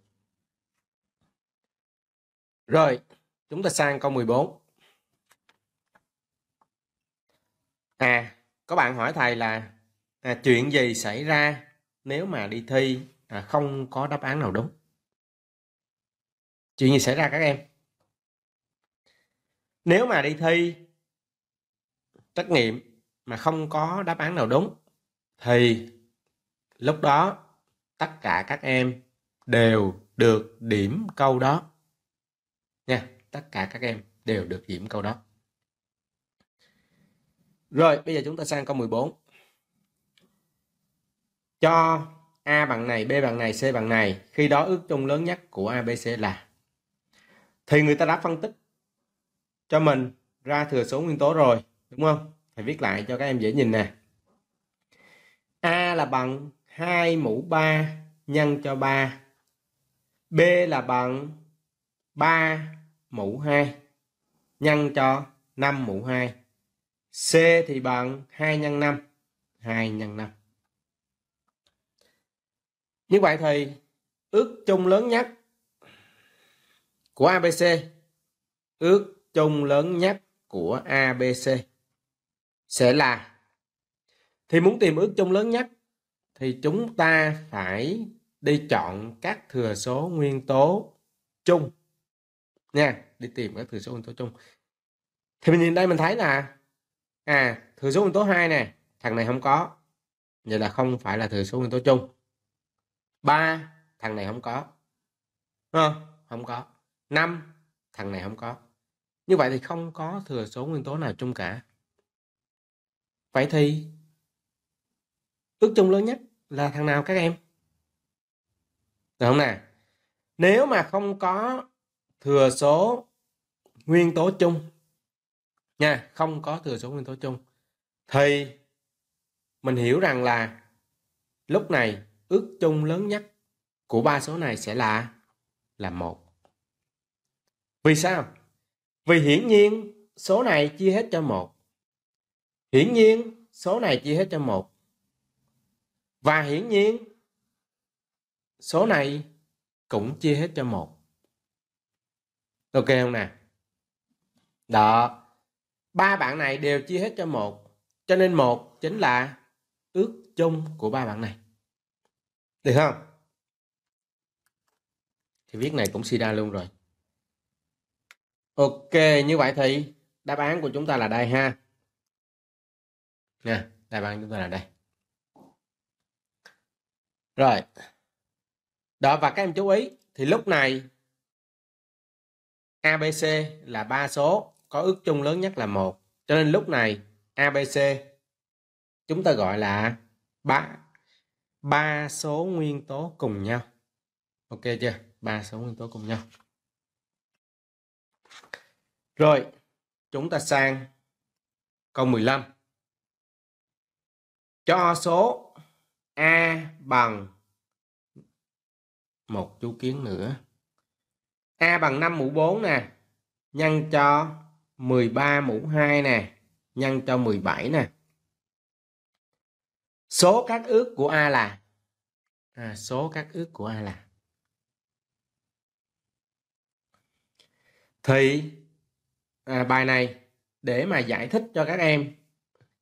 rồi chúng ta sang câu 14 à có bạn hỏi thầy là à, chuyện gì xảy ra nếu mà đi thi à, không có đáp án nào đúng chuyện gì xảy ra các em nếu mà đi thi trắc nghiệm mà không có đáp án nào đúng thì lúc đó tất cả các em đều được điểm câu đó nha tất cả các em đều được điểm câu đó rồi bây giờ chúng ta sang câu 14 cho A bằng này, B bằng này, C bằng này khi đó ước chung lớn nhất của a b c là thì người ta đã phân tích cho mình ra thừa số nguyên tố rồi đúng không thầy viết lại cho các em dễ nhìn nè a là bằng 2 mũ 3 nhân cho 3 b là bằng 3 mũ 2 nhân cho 5 mũ 2 c thì bằng 2 nhân 5 2 nhân 5 như vậy thì ước chung lớn nhất của ABC ước chung lớn nhất của ABC sẽ là thì muốn tìm ước chung lớn nhất thì chúng ta phải đi chọn các thừa số nguyên tố chung nha đi tìm các thừa số nguyên tố chung thì mình nhìn đây mình thấy là à thừa số nguyên tố 2 này, thằng này không có vậy là không phải là thừa số nguyên tố chung ba thằng này không có không ờ, không có năm thằng này không có như vậy thì không có thừa số nguyên tố nào chung cả Vậy thì ước chung lớn nhất là thằng nào các em? Được không nào? Nếu mà không có thừa số nguyên tố chung nha, không có thừa số nguyên tố chung thì mình hiểu rằng là lúc này ước chung lớn nhất của ba số này sẽ là là một Vì sao? Vì hiển nhiên số này chia hết cho một Hiển nhiên, số này chia hết cho một Và hiển nhiên, số này cũng chia hết cho một Ok không nè? Đó. Ba bạn này đều chia hết cho một Cho nên một chính là ước chung của ba bạn này. Được không? Thì viết này cũng suy luôn rồi. Ok, như vậy thì đáp án của chúng ta là đây ha nha đáp án chúng ta là đây rồi đó và các em chú ý thì lúc này ABC là ba số có ước chung lớn nhất là một cho nên lúc này ABC chúng ta gọi là ba ba số nguyên tố cùng nhau ok chưa ba số nguyên tố cùng nhau rồi chúng ta sang câu 15 cho số A bằng một chú kiến nữa. A bằng 5 mũ 4 nè, nhân cho 13 mũ 2 nè, nhân cho 17 nè. Số các ước của A là à, số các ước của A là thì à, bài này để mà giải thích cho các em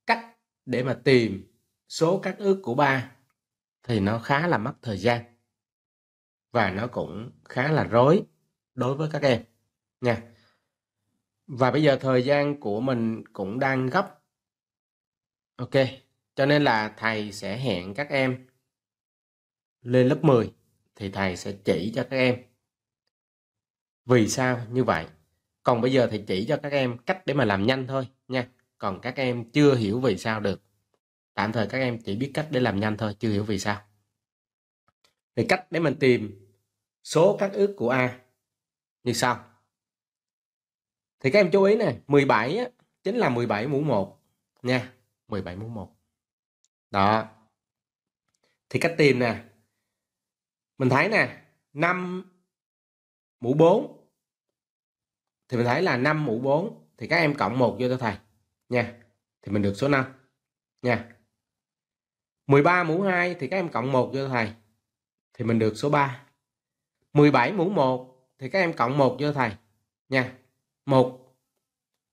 cách để mà tìm số các ước của ba thì nó khá là mất thời gian và nó cũng khá là rối đối với các em nha và bây giờ thời gian của mình cũng đang gấp ok cho nên là thầy sẽ hẹn các em lên lớp 10 thì thầy sẽ chỉ cho các em vì sao như vậy còn bây giờ thì chỉ cho các em cách để mà làm nhanh thôi nha còn các em chưa hiểu vì sao được tạm thời các em chỉ biết cách để làm nhanh thôi chưa hiểu vì sao thì cách để mình tìm số các ước của A như sau thì các em chú ý nè 17 á, chính là 17 mũ 1 nha 17 mũ 1 đó thì cách tìm nè mình thấy nè 5 mũ 4 thì mình thấy là 5 mũ 4 thì các em cộng 1 vô cho thầy nha thì mình được số 5 nha 13 mũ 2 thì các em cộng 1 cho thầy thì mình được số 3. 17 mũ 1 thì các em cộng 1 cho thầy nha. 1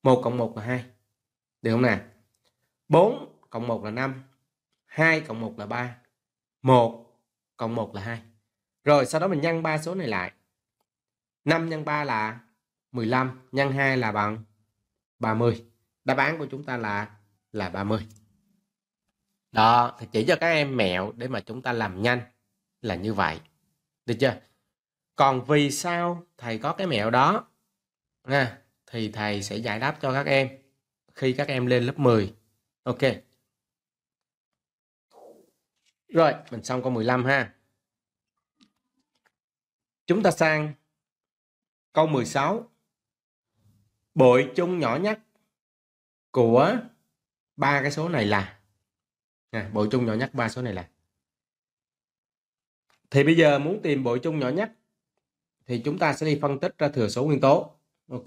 1 cộng 1 là 2. Được không nào 4 cộng 1 là 5. 2 cộng 1 là 3. 1 cộng 1 là 2. Rồi sau đó mình nhân ba số này lại. 5 nhân 3 là 15, nhân 2 là bằng 30. Đáp án của chúng ta là là 30. Đó, thì chỉ cho các em mẹo để mà chúng ta làm nhanh là như vậy. Được chưa? Còn vì sao thầy có cái mẹo đó? Nha, thì thầy sẽ giải đáp cho các em khi các em lên lớp 10. Ok. Rồi, mình xong câu 15 ha. Chúng ta sang câu 16. Bội chung nhỏ nhất của ba cái số này là à, bội chung nhỏ nhất ba số này là thì bây giờ muốn tìm bội chung nhỏ nhất thì chúng ta sẽ đi phân tích ra thừa số nguyên tố ok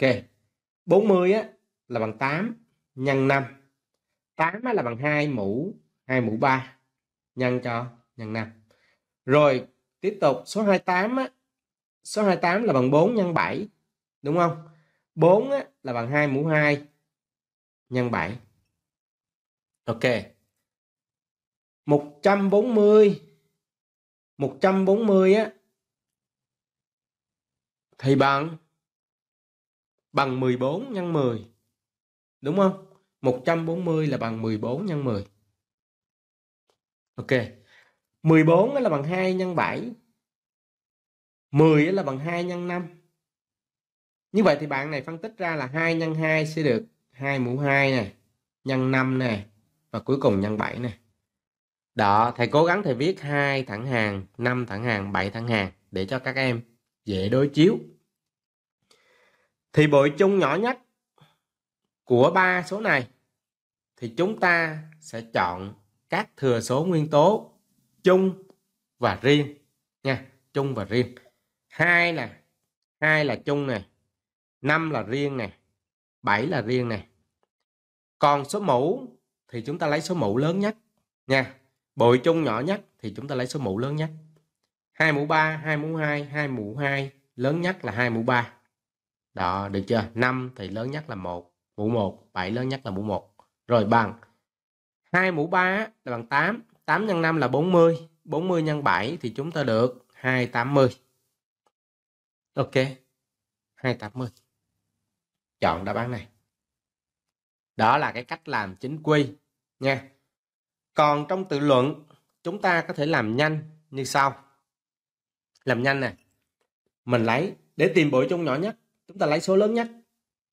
40 á, là bằng 8 nhân 5 8 á, là bằng 2 mũ 2 mũ 3 nhân cho nhân 5 rồi tiếp tục số 28 á, số 28 là bằng 4 nhân 7 đúng không 4 á, là bằng 2 mũ 2 nhân 7 ok 140 140 á thì bằng bằng 14 nhân 10. Đúng không? 140 là bằng 14 nhân 10. Ok. 14 là bằng 2 nhân 7. 10 là bằng 2 nhân 5. Như vậy thì bạn này phân tích ra là 2 nhân 2 sẽ được 2 mũ 2 này, nhân 5 này và cuối cùng nhân 7 này. Đó, thầy cố gắng thầy viết hai thẳng hàng, 5 thẳng hàng, 7 thẳng hàng để cho các em dễ đối chiếu. Thì bội chung nhỏ nhất của ba số này thì chúng ta sẽ chọn các thừa số nguyên tố chung và riêng nha, chung và riêng. Hai nè, hai là chung nè, năm là riêng nè, bảy là riêng nè. Còn số mũ thì chúng ta lấy số mũ lớn nhất nha bội chung nhỏ nhất thì chúng ta lấy số mũ lớn nhất 2 mũ 3 2 mũ 2 2 mũ 2 lớn nhất là 2 mũ 3 đó được chưa 5 thì lớn nhất là 1 mũ 1 7 lớn nhất là mũ 1 rồi bằng 2 mũ 3 là bằng 8 8 x 5 là 40 40 x 7 thì chúng ta được 280 ok 280 chọn đáp án này đó là cái cách làm chính quy nha còn trong tự luận, chúng ta có thể làm nhanh như sau. Làm nhanh này. Mình lấy để tìm bội chung nhỏ nhất, chúng ta lấy số lớn nhất.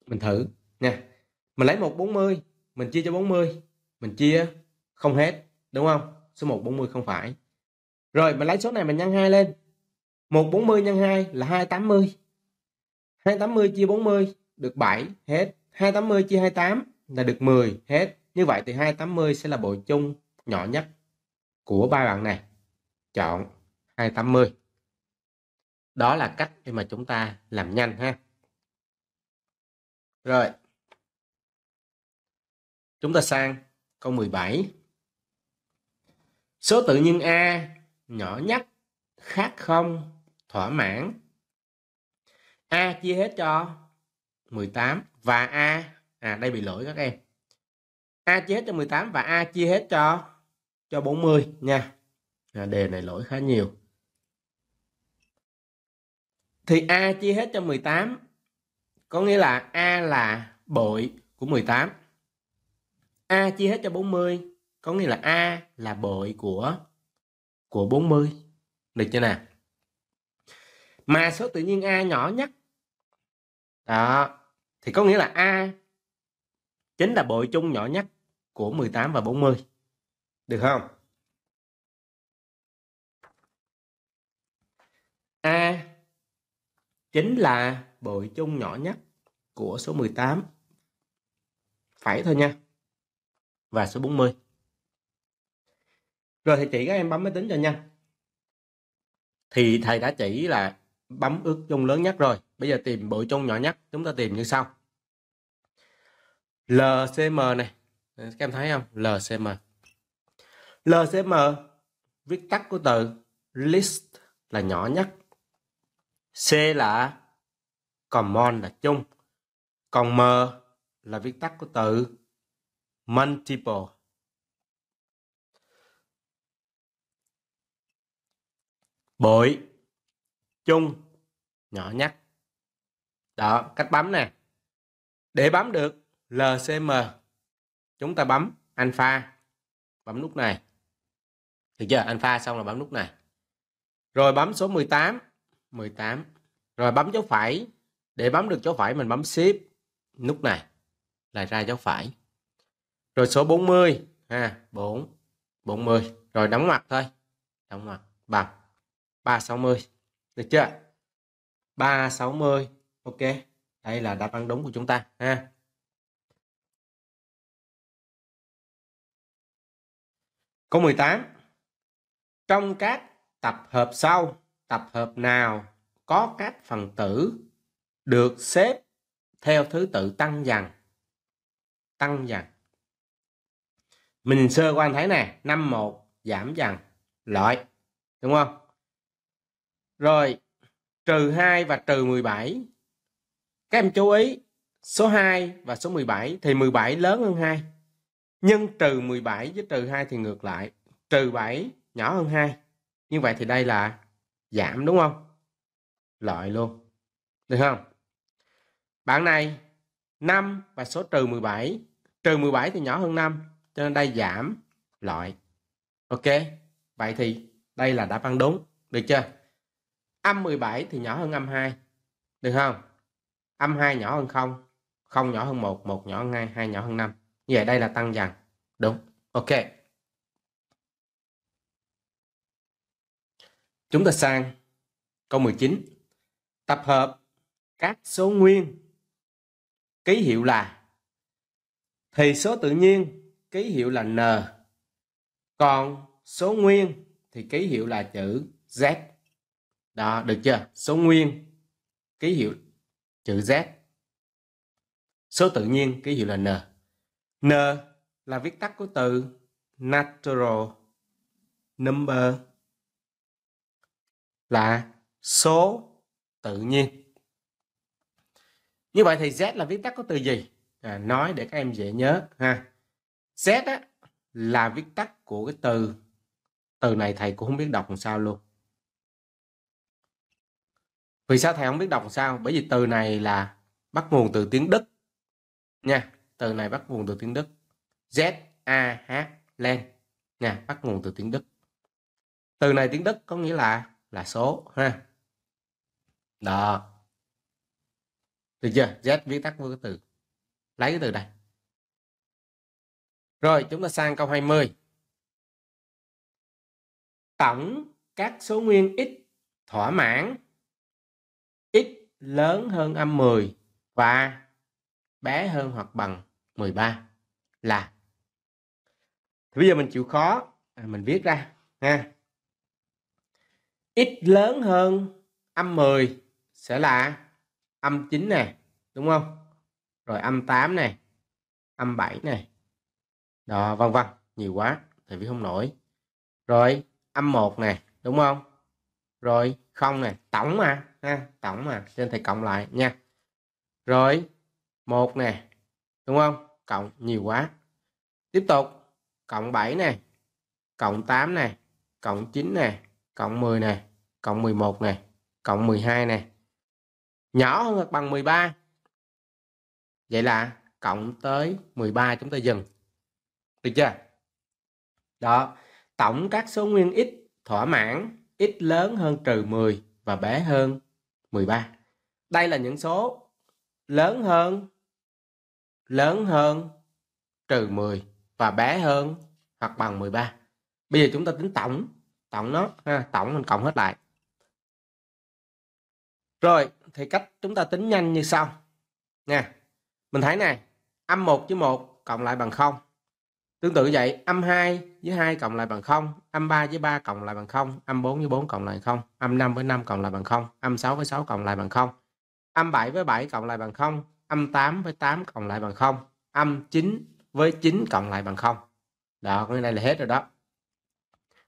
Mình thử nha. Mình lấy 140, mình chia cho 40, mình chia không hết, đúng không? Số 140 không phải. Rồi mình lấy số này mình nhân 2 lên. 140 nhân 2 là 280. 280 chia 40 được 7 hết. 280 chia 28 là được 10 hết. Như vậy thì 280 sẽ là bội chung nhỏ nhất của ba bạn này chọn 280 đó là cách để mà chúng ta làm nhanh ha rồi chúng ta sang câu 17 số tự nhiên A nhỏ nhất khác không thỏa mãn A chia hết cho 18 và A à đây bị lỗi các em A chia hết cho 18 và A chia hết cho cho 40 nha à, đề này lỗi khá nhiều thì A chia hết cho 18 có nghĩa là A là bội của 18 A chia hết cho 40 có nghĩa là A là bội của của 40 được chưa nào mà số tự nhiên A nhỏ nhất đó thì có nghĩa là A chính là bội chung nhỏ nhất của 18 và 40 được không? A chính là bội chung nhỏ nhất của số 18. Phải thôi nha. Và số 40. Rồi thì chỉ các em bấm máy tính cho nhanh. Thì thầy đã chỉ là bấm ước chung lớn nhất rồi. Bây giờ tìm bội chung nhỏ nhất. Chúng ta tìm như sau. LCM này. Các em thấy không? LCM. LCM viết tắt của từ list là nhỏ nhất. C là common là chung. Còn M là viết tắt của từ multiple. Bội chung nhỏ nhất. Đó, cách bấm nè. Để bấm được LCM, chúng ta bấm alpha. Bấm nút này. Được chưa? Alpha xong là bấm nút này. Rồi bấm số 18. 18. Rồi bấm dấu phải. Để bấm được dấu phải mình bấm shift nút này là ra dấu phải. Rồi số 40 ha, à, 4 40. Rồi đóng mặt thôi. Đóng mặt bằng 360. Được chưa? 360. Ok. Đây là đáp án đúng của chúng ta ha. Câu 18. Trong các tập hợp sau, tập hợp nào có các phần tử được xếp theo thứ tự tăng dần. Tăng dần. Mình sơ quan anh thấy nè, một giảm dần, loại, đúng không? Rồi, trừ 2 và trừ 17. Các em chú ý, số 2 và số 17 thì 17 lớn hơn 2. nhưng trừ 17 với trừ 2 thì ngược lại, trừ 7 nhỏ hơn 2. Như vậy thì đây là giảm đúng không? Lợi luôn. Được không? Bảng này 5 và số trừ 17. Trừ 17 thì nhỏ hơn 5. Cho nên đây giảm lợi. Ok. Vậy thì đây là đáp án đúng. Được chưa? Âm 17 thì nhỏ hơn âm 2. Được không? Âm 2 nhỏ hơn 0. 0 nhỏ hơn 1. 1 nhỏ hơn 2. 2 nhỏ hơn 5. Như vậy đây là tăng dần. Đúng. Ok. Chúng ta sang câu 19. Tập hợp các số nguyên ký hiệu là thì số tự nhiên ký hiệu là n. Còn số nguyên thì ký hiệu là chữ z. Đó, được chưa? Số nguyên ký hiệu chữ z. Số tự nhiên ký hiệu là n. N là viết tắt của từ natural number là số tự nhiên như vậy thì z là viết tắt của từ gì à, nói để các em dễ nhớ ha z á, là viết tắt của cái từ từ này thầy cũng không biết đọc làm sao luôn vì sao thầy không biết đọc làm sao bởi vì từ này là bắt nguồn từ tiếng đức nha từ này bắt nguồn từ tiếng đức z a h len nha bắt nguồn từ tiếng đức từ này tiếng đức có nghĩa là là số ha đó được chưa z viết tắt của cái từ lấy cái từ đây. rồi chúng ta sang câu 20 tổng các số nguyên x thỏa mãn x lớn hơn âm 10 và bé hơn hoặc bằng 13 là thì bây giờ mình chịu khó à, mình viết ra ha ít lớn hơn âm 10 sẽ là âm 9 này đúng không rồi âm 8 này âm 7 này đó vân vân nhiều quá thầy viết không nổi rồi âm 1 này đúng không rồi không này tổng mà ha tổng mà nên thầy cộng lại nha rồi một nè đúng không cộng nhiều quá tiếp tục cộng 7 này cộng 8 này cộng 9 này cộng 10 này cộng 11 này cộng 12 này nhỏ hơn hoặc bằng 13 vậy là cộng tới 13 chúng ta dừng được chưa đó tổng các số nguyên x thỏa mãn x lớn hơn trừ 10 và bé hơn 13 đây là những số lớn hơn lớn hơn trừ 10 và bé hơn hoặc bằng 13 bây giờ chúng ta tính tổng tổng nó ha tổng mình cộng hết lại rồi thì cách chúng ta tính nhanh như sau nha mình thấy này âm 1 với 1 cộng lại bằng 0 tương tự vậy âm 2 với 2 cộng lại bằng 0 âm 3 với 3 cộng lại bằng 0 âm 4 với 4 cộng lại bằng 0 âm 5 với 5 cộng lại bằng 0 âm 6 với 6 cộng lại bằng 0 âm 7 với 7 cộng lại bằng 0 âm 8 với 8 cộng lại bằng 0 âm 9 với 9 cộng lại bằng 0 đó cái này là hết rồi đó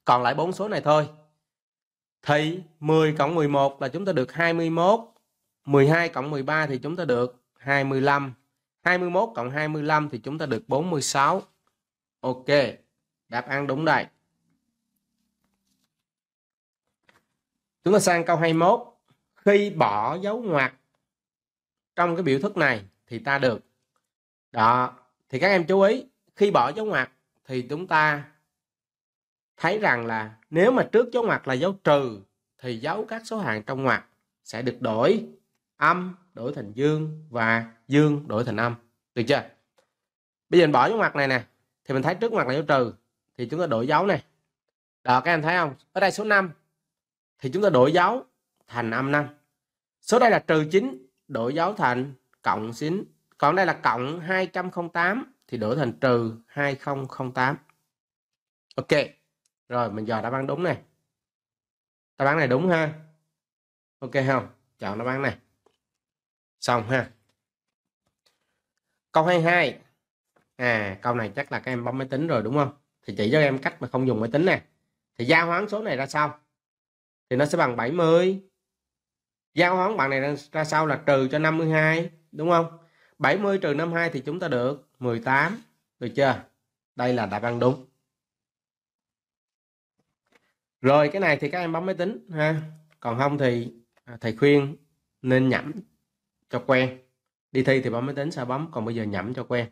còn lại bốn số này thôi. Thì 10 cộng 11 là chúng ta được 21. 12 cộng 13 thì chúng ta được 25. 21 cộng 25 thì chúng ta được 46. Ok, đáp án đúng đây. Chúng ta sang câu 21. Khi bỏ dấu ngoặc trong cái biểu thức này thì ta được. Đó, thì các em chú ý, khi bỏ dấu ngoặc thì chúng ta thấy rằng là nếu mà trước dấu ngoặc là dấu trừ thì dấu các số hàng trong ngoặc sẽ được đổi âm đổi thành dương và dương đổi thành âm được chưa bây giờ mình bỏ dấu ngoặc này nè thì mình thấy trước ngoặc là dấu trừ thì chúng ta đổi dấu này đó các em thấy không ở đây số 5 thì chúng ta đổi dấu thành âm 5 số đây là trừ 9 đổi dấu thành cộng 9 còn đây là cộng 208 thì đổi thành trừ 2008 ok rồi mình dò đáp án đúng này đáp án này đúng ha ok không chọn đáp án này xong ha câu 22 à câu này chắc là các em bấm máy tính rồi đúng không thì chỉ cho em cách mà không dùng máy tính nè thì giao hoán số này ra sau thì nó sẽ bằng 70 giao hoán bạn này ra, ra sau là trừ cho 52 đúng không 70 trừ 52 thì chúng ta được 18 được chưa đây là đáp án đúng rồi cái này thì các em bấm máy tính ha còn không thì à, thầy khuyên nên nhẩm cho quen đi thi thì bấm máy tính sao bấm còn bây giờ nhẩm cho quen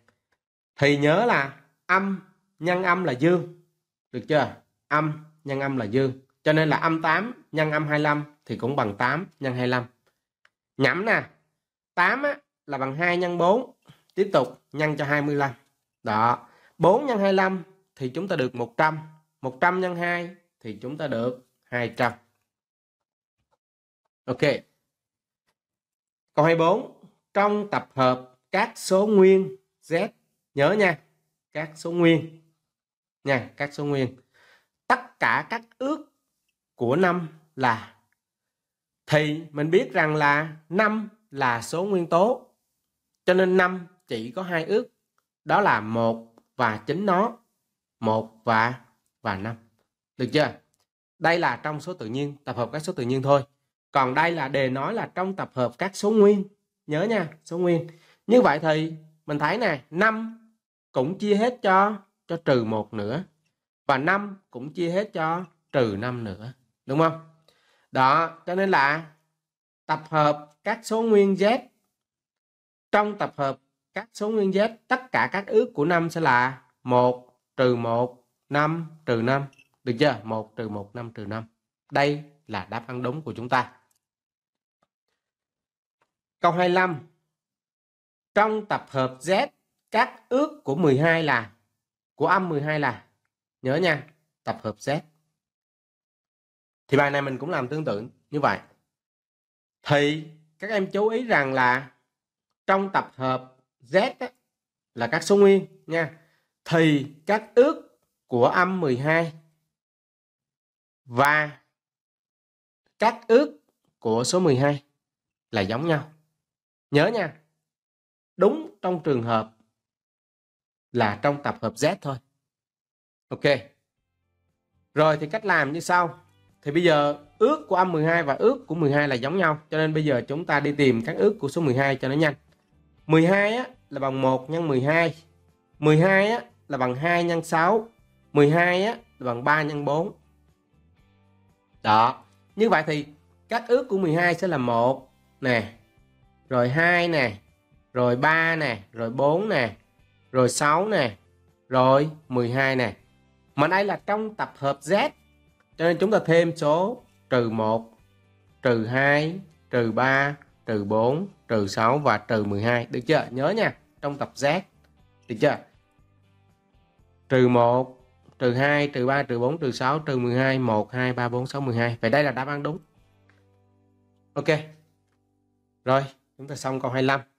thì nhớ là âm nhân âm là dương được chưa âm nhân âm là dương cho nên là âm 8 nhân âm 25 thì cũng bằng 8 nhân 25 nhẩm nè 8 á, là bằng 2 nhân 4 tiếp tục nhân cho 25 đó 4 nhân 25 thì chúng ta được 100 100 nhân 2 thì chúng ta được 200. Ok. Câu 24. Trong tập hợp các số nguyên Z, nhớ nha, các số nguyên, nha, các số nguyên. Tất cả các ước của năm là thì mình biết rằng là năm là số nguyên tố. Cho nên năm chỉ có hai ước, đó là một và chính nó, một và và năm. Được chưa? Đây là trong số tự nhiên, tập hợp các số tự nhiên thôi. Còn đây là đề nói là trong tập hợp các số nguyên. Nhớ nha, số nguyên. Như vậy thì mình thấy nè, 5 cũng chia hết cho cho trừ 1 nữa. Và 5 cũng chia hết cho trừ 5 nữa. Đúng không? Đó, cho nên là tập hợp các số nguyên Z trong tập hợp các số nguyên Z tất cả các ước của 5 sẽ là 1 trừ 1 5 trừ 5 được chưa? 1 trừ 1, 5 trừ 5. Đây là đáp án đúng của chúng ta. Câu 25. Trong tập hợp Z, các ước của 12 là của âm 12 là nhớ nha, tập hợp Z. Thì bài này mình cũng làm tương tự như vậy. Thì các em chú ý rằng là trong tập hợp Z á, là các số nguyên nha. Thì các ước của âm 12 và các ước của số 12 là giống nhau. Nhớ nha, đúng trong trường hợp là trong tập hợp Z thôi. Ok. Rồi thì cách làm như sau. Thì bây giờ ước của âm 12 và ước của 12 là giống nhau. Cho nên bây giờ chúng ta đi tìm các ước của số 12 cho nó nhanh. 12 á, là bằng 1 nhân 12. 12 á, là bằng 2 nhân 6. 12 á, là bằng 3 nhân 4 đó như vậy thì cách ước của 12 sẽ là một nè rồi 2 nè rồi 3 nè rồi 4 nè rồi 6 nè rồi 12 nè mà đây là trong tập hợp Z cho nên chúng ta thêm số trừ 1 trừ 2 trừ 3 trừ 4 trừ 6 và trừ 12 được chưa nhớ nha trong tập Z được chưa trừ 1 trừ 2, trừ 3, trừ 4, trừ 6, trừ 12, 1, 2, 3, 4, 6, 12. Vậy đây là đáp án đúng. Ok. Rồi, chúng ta xong câu 25.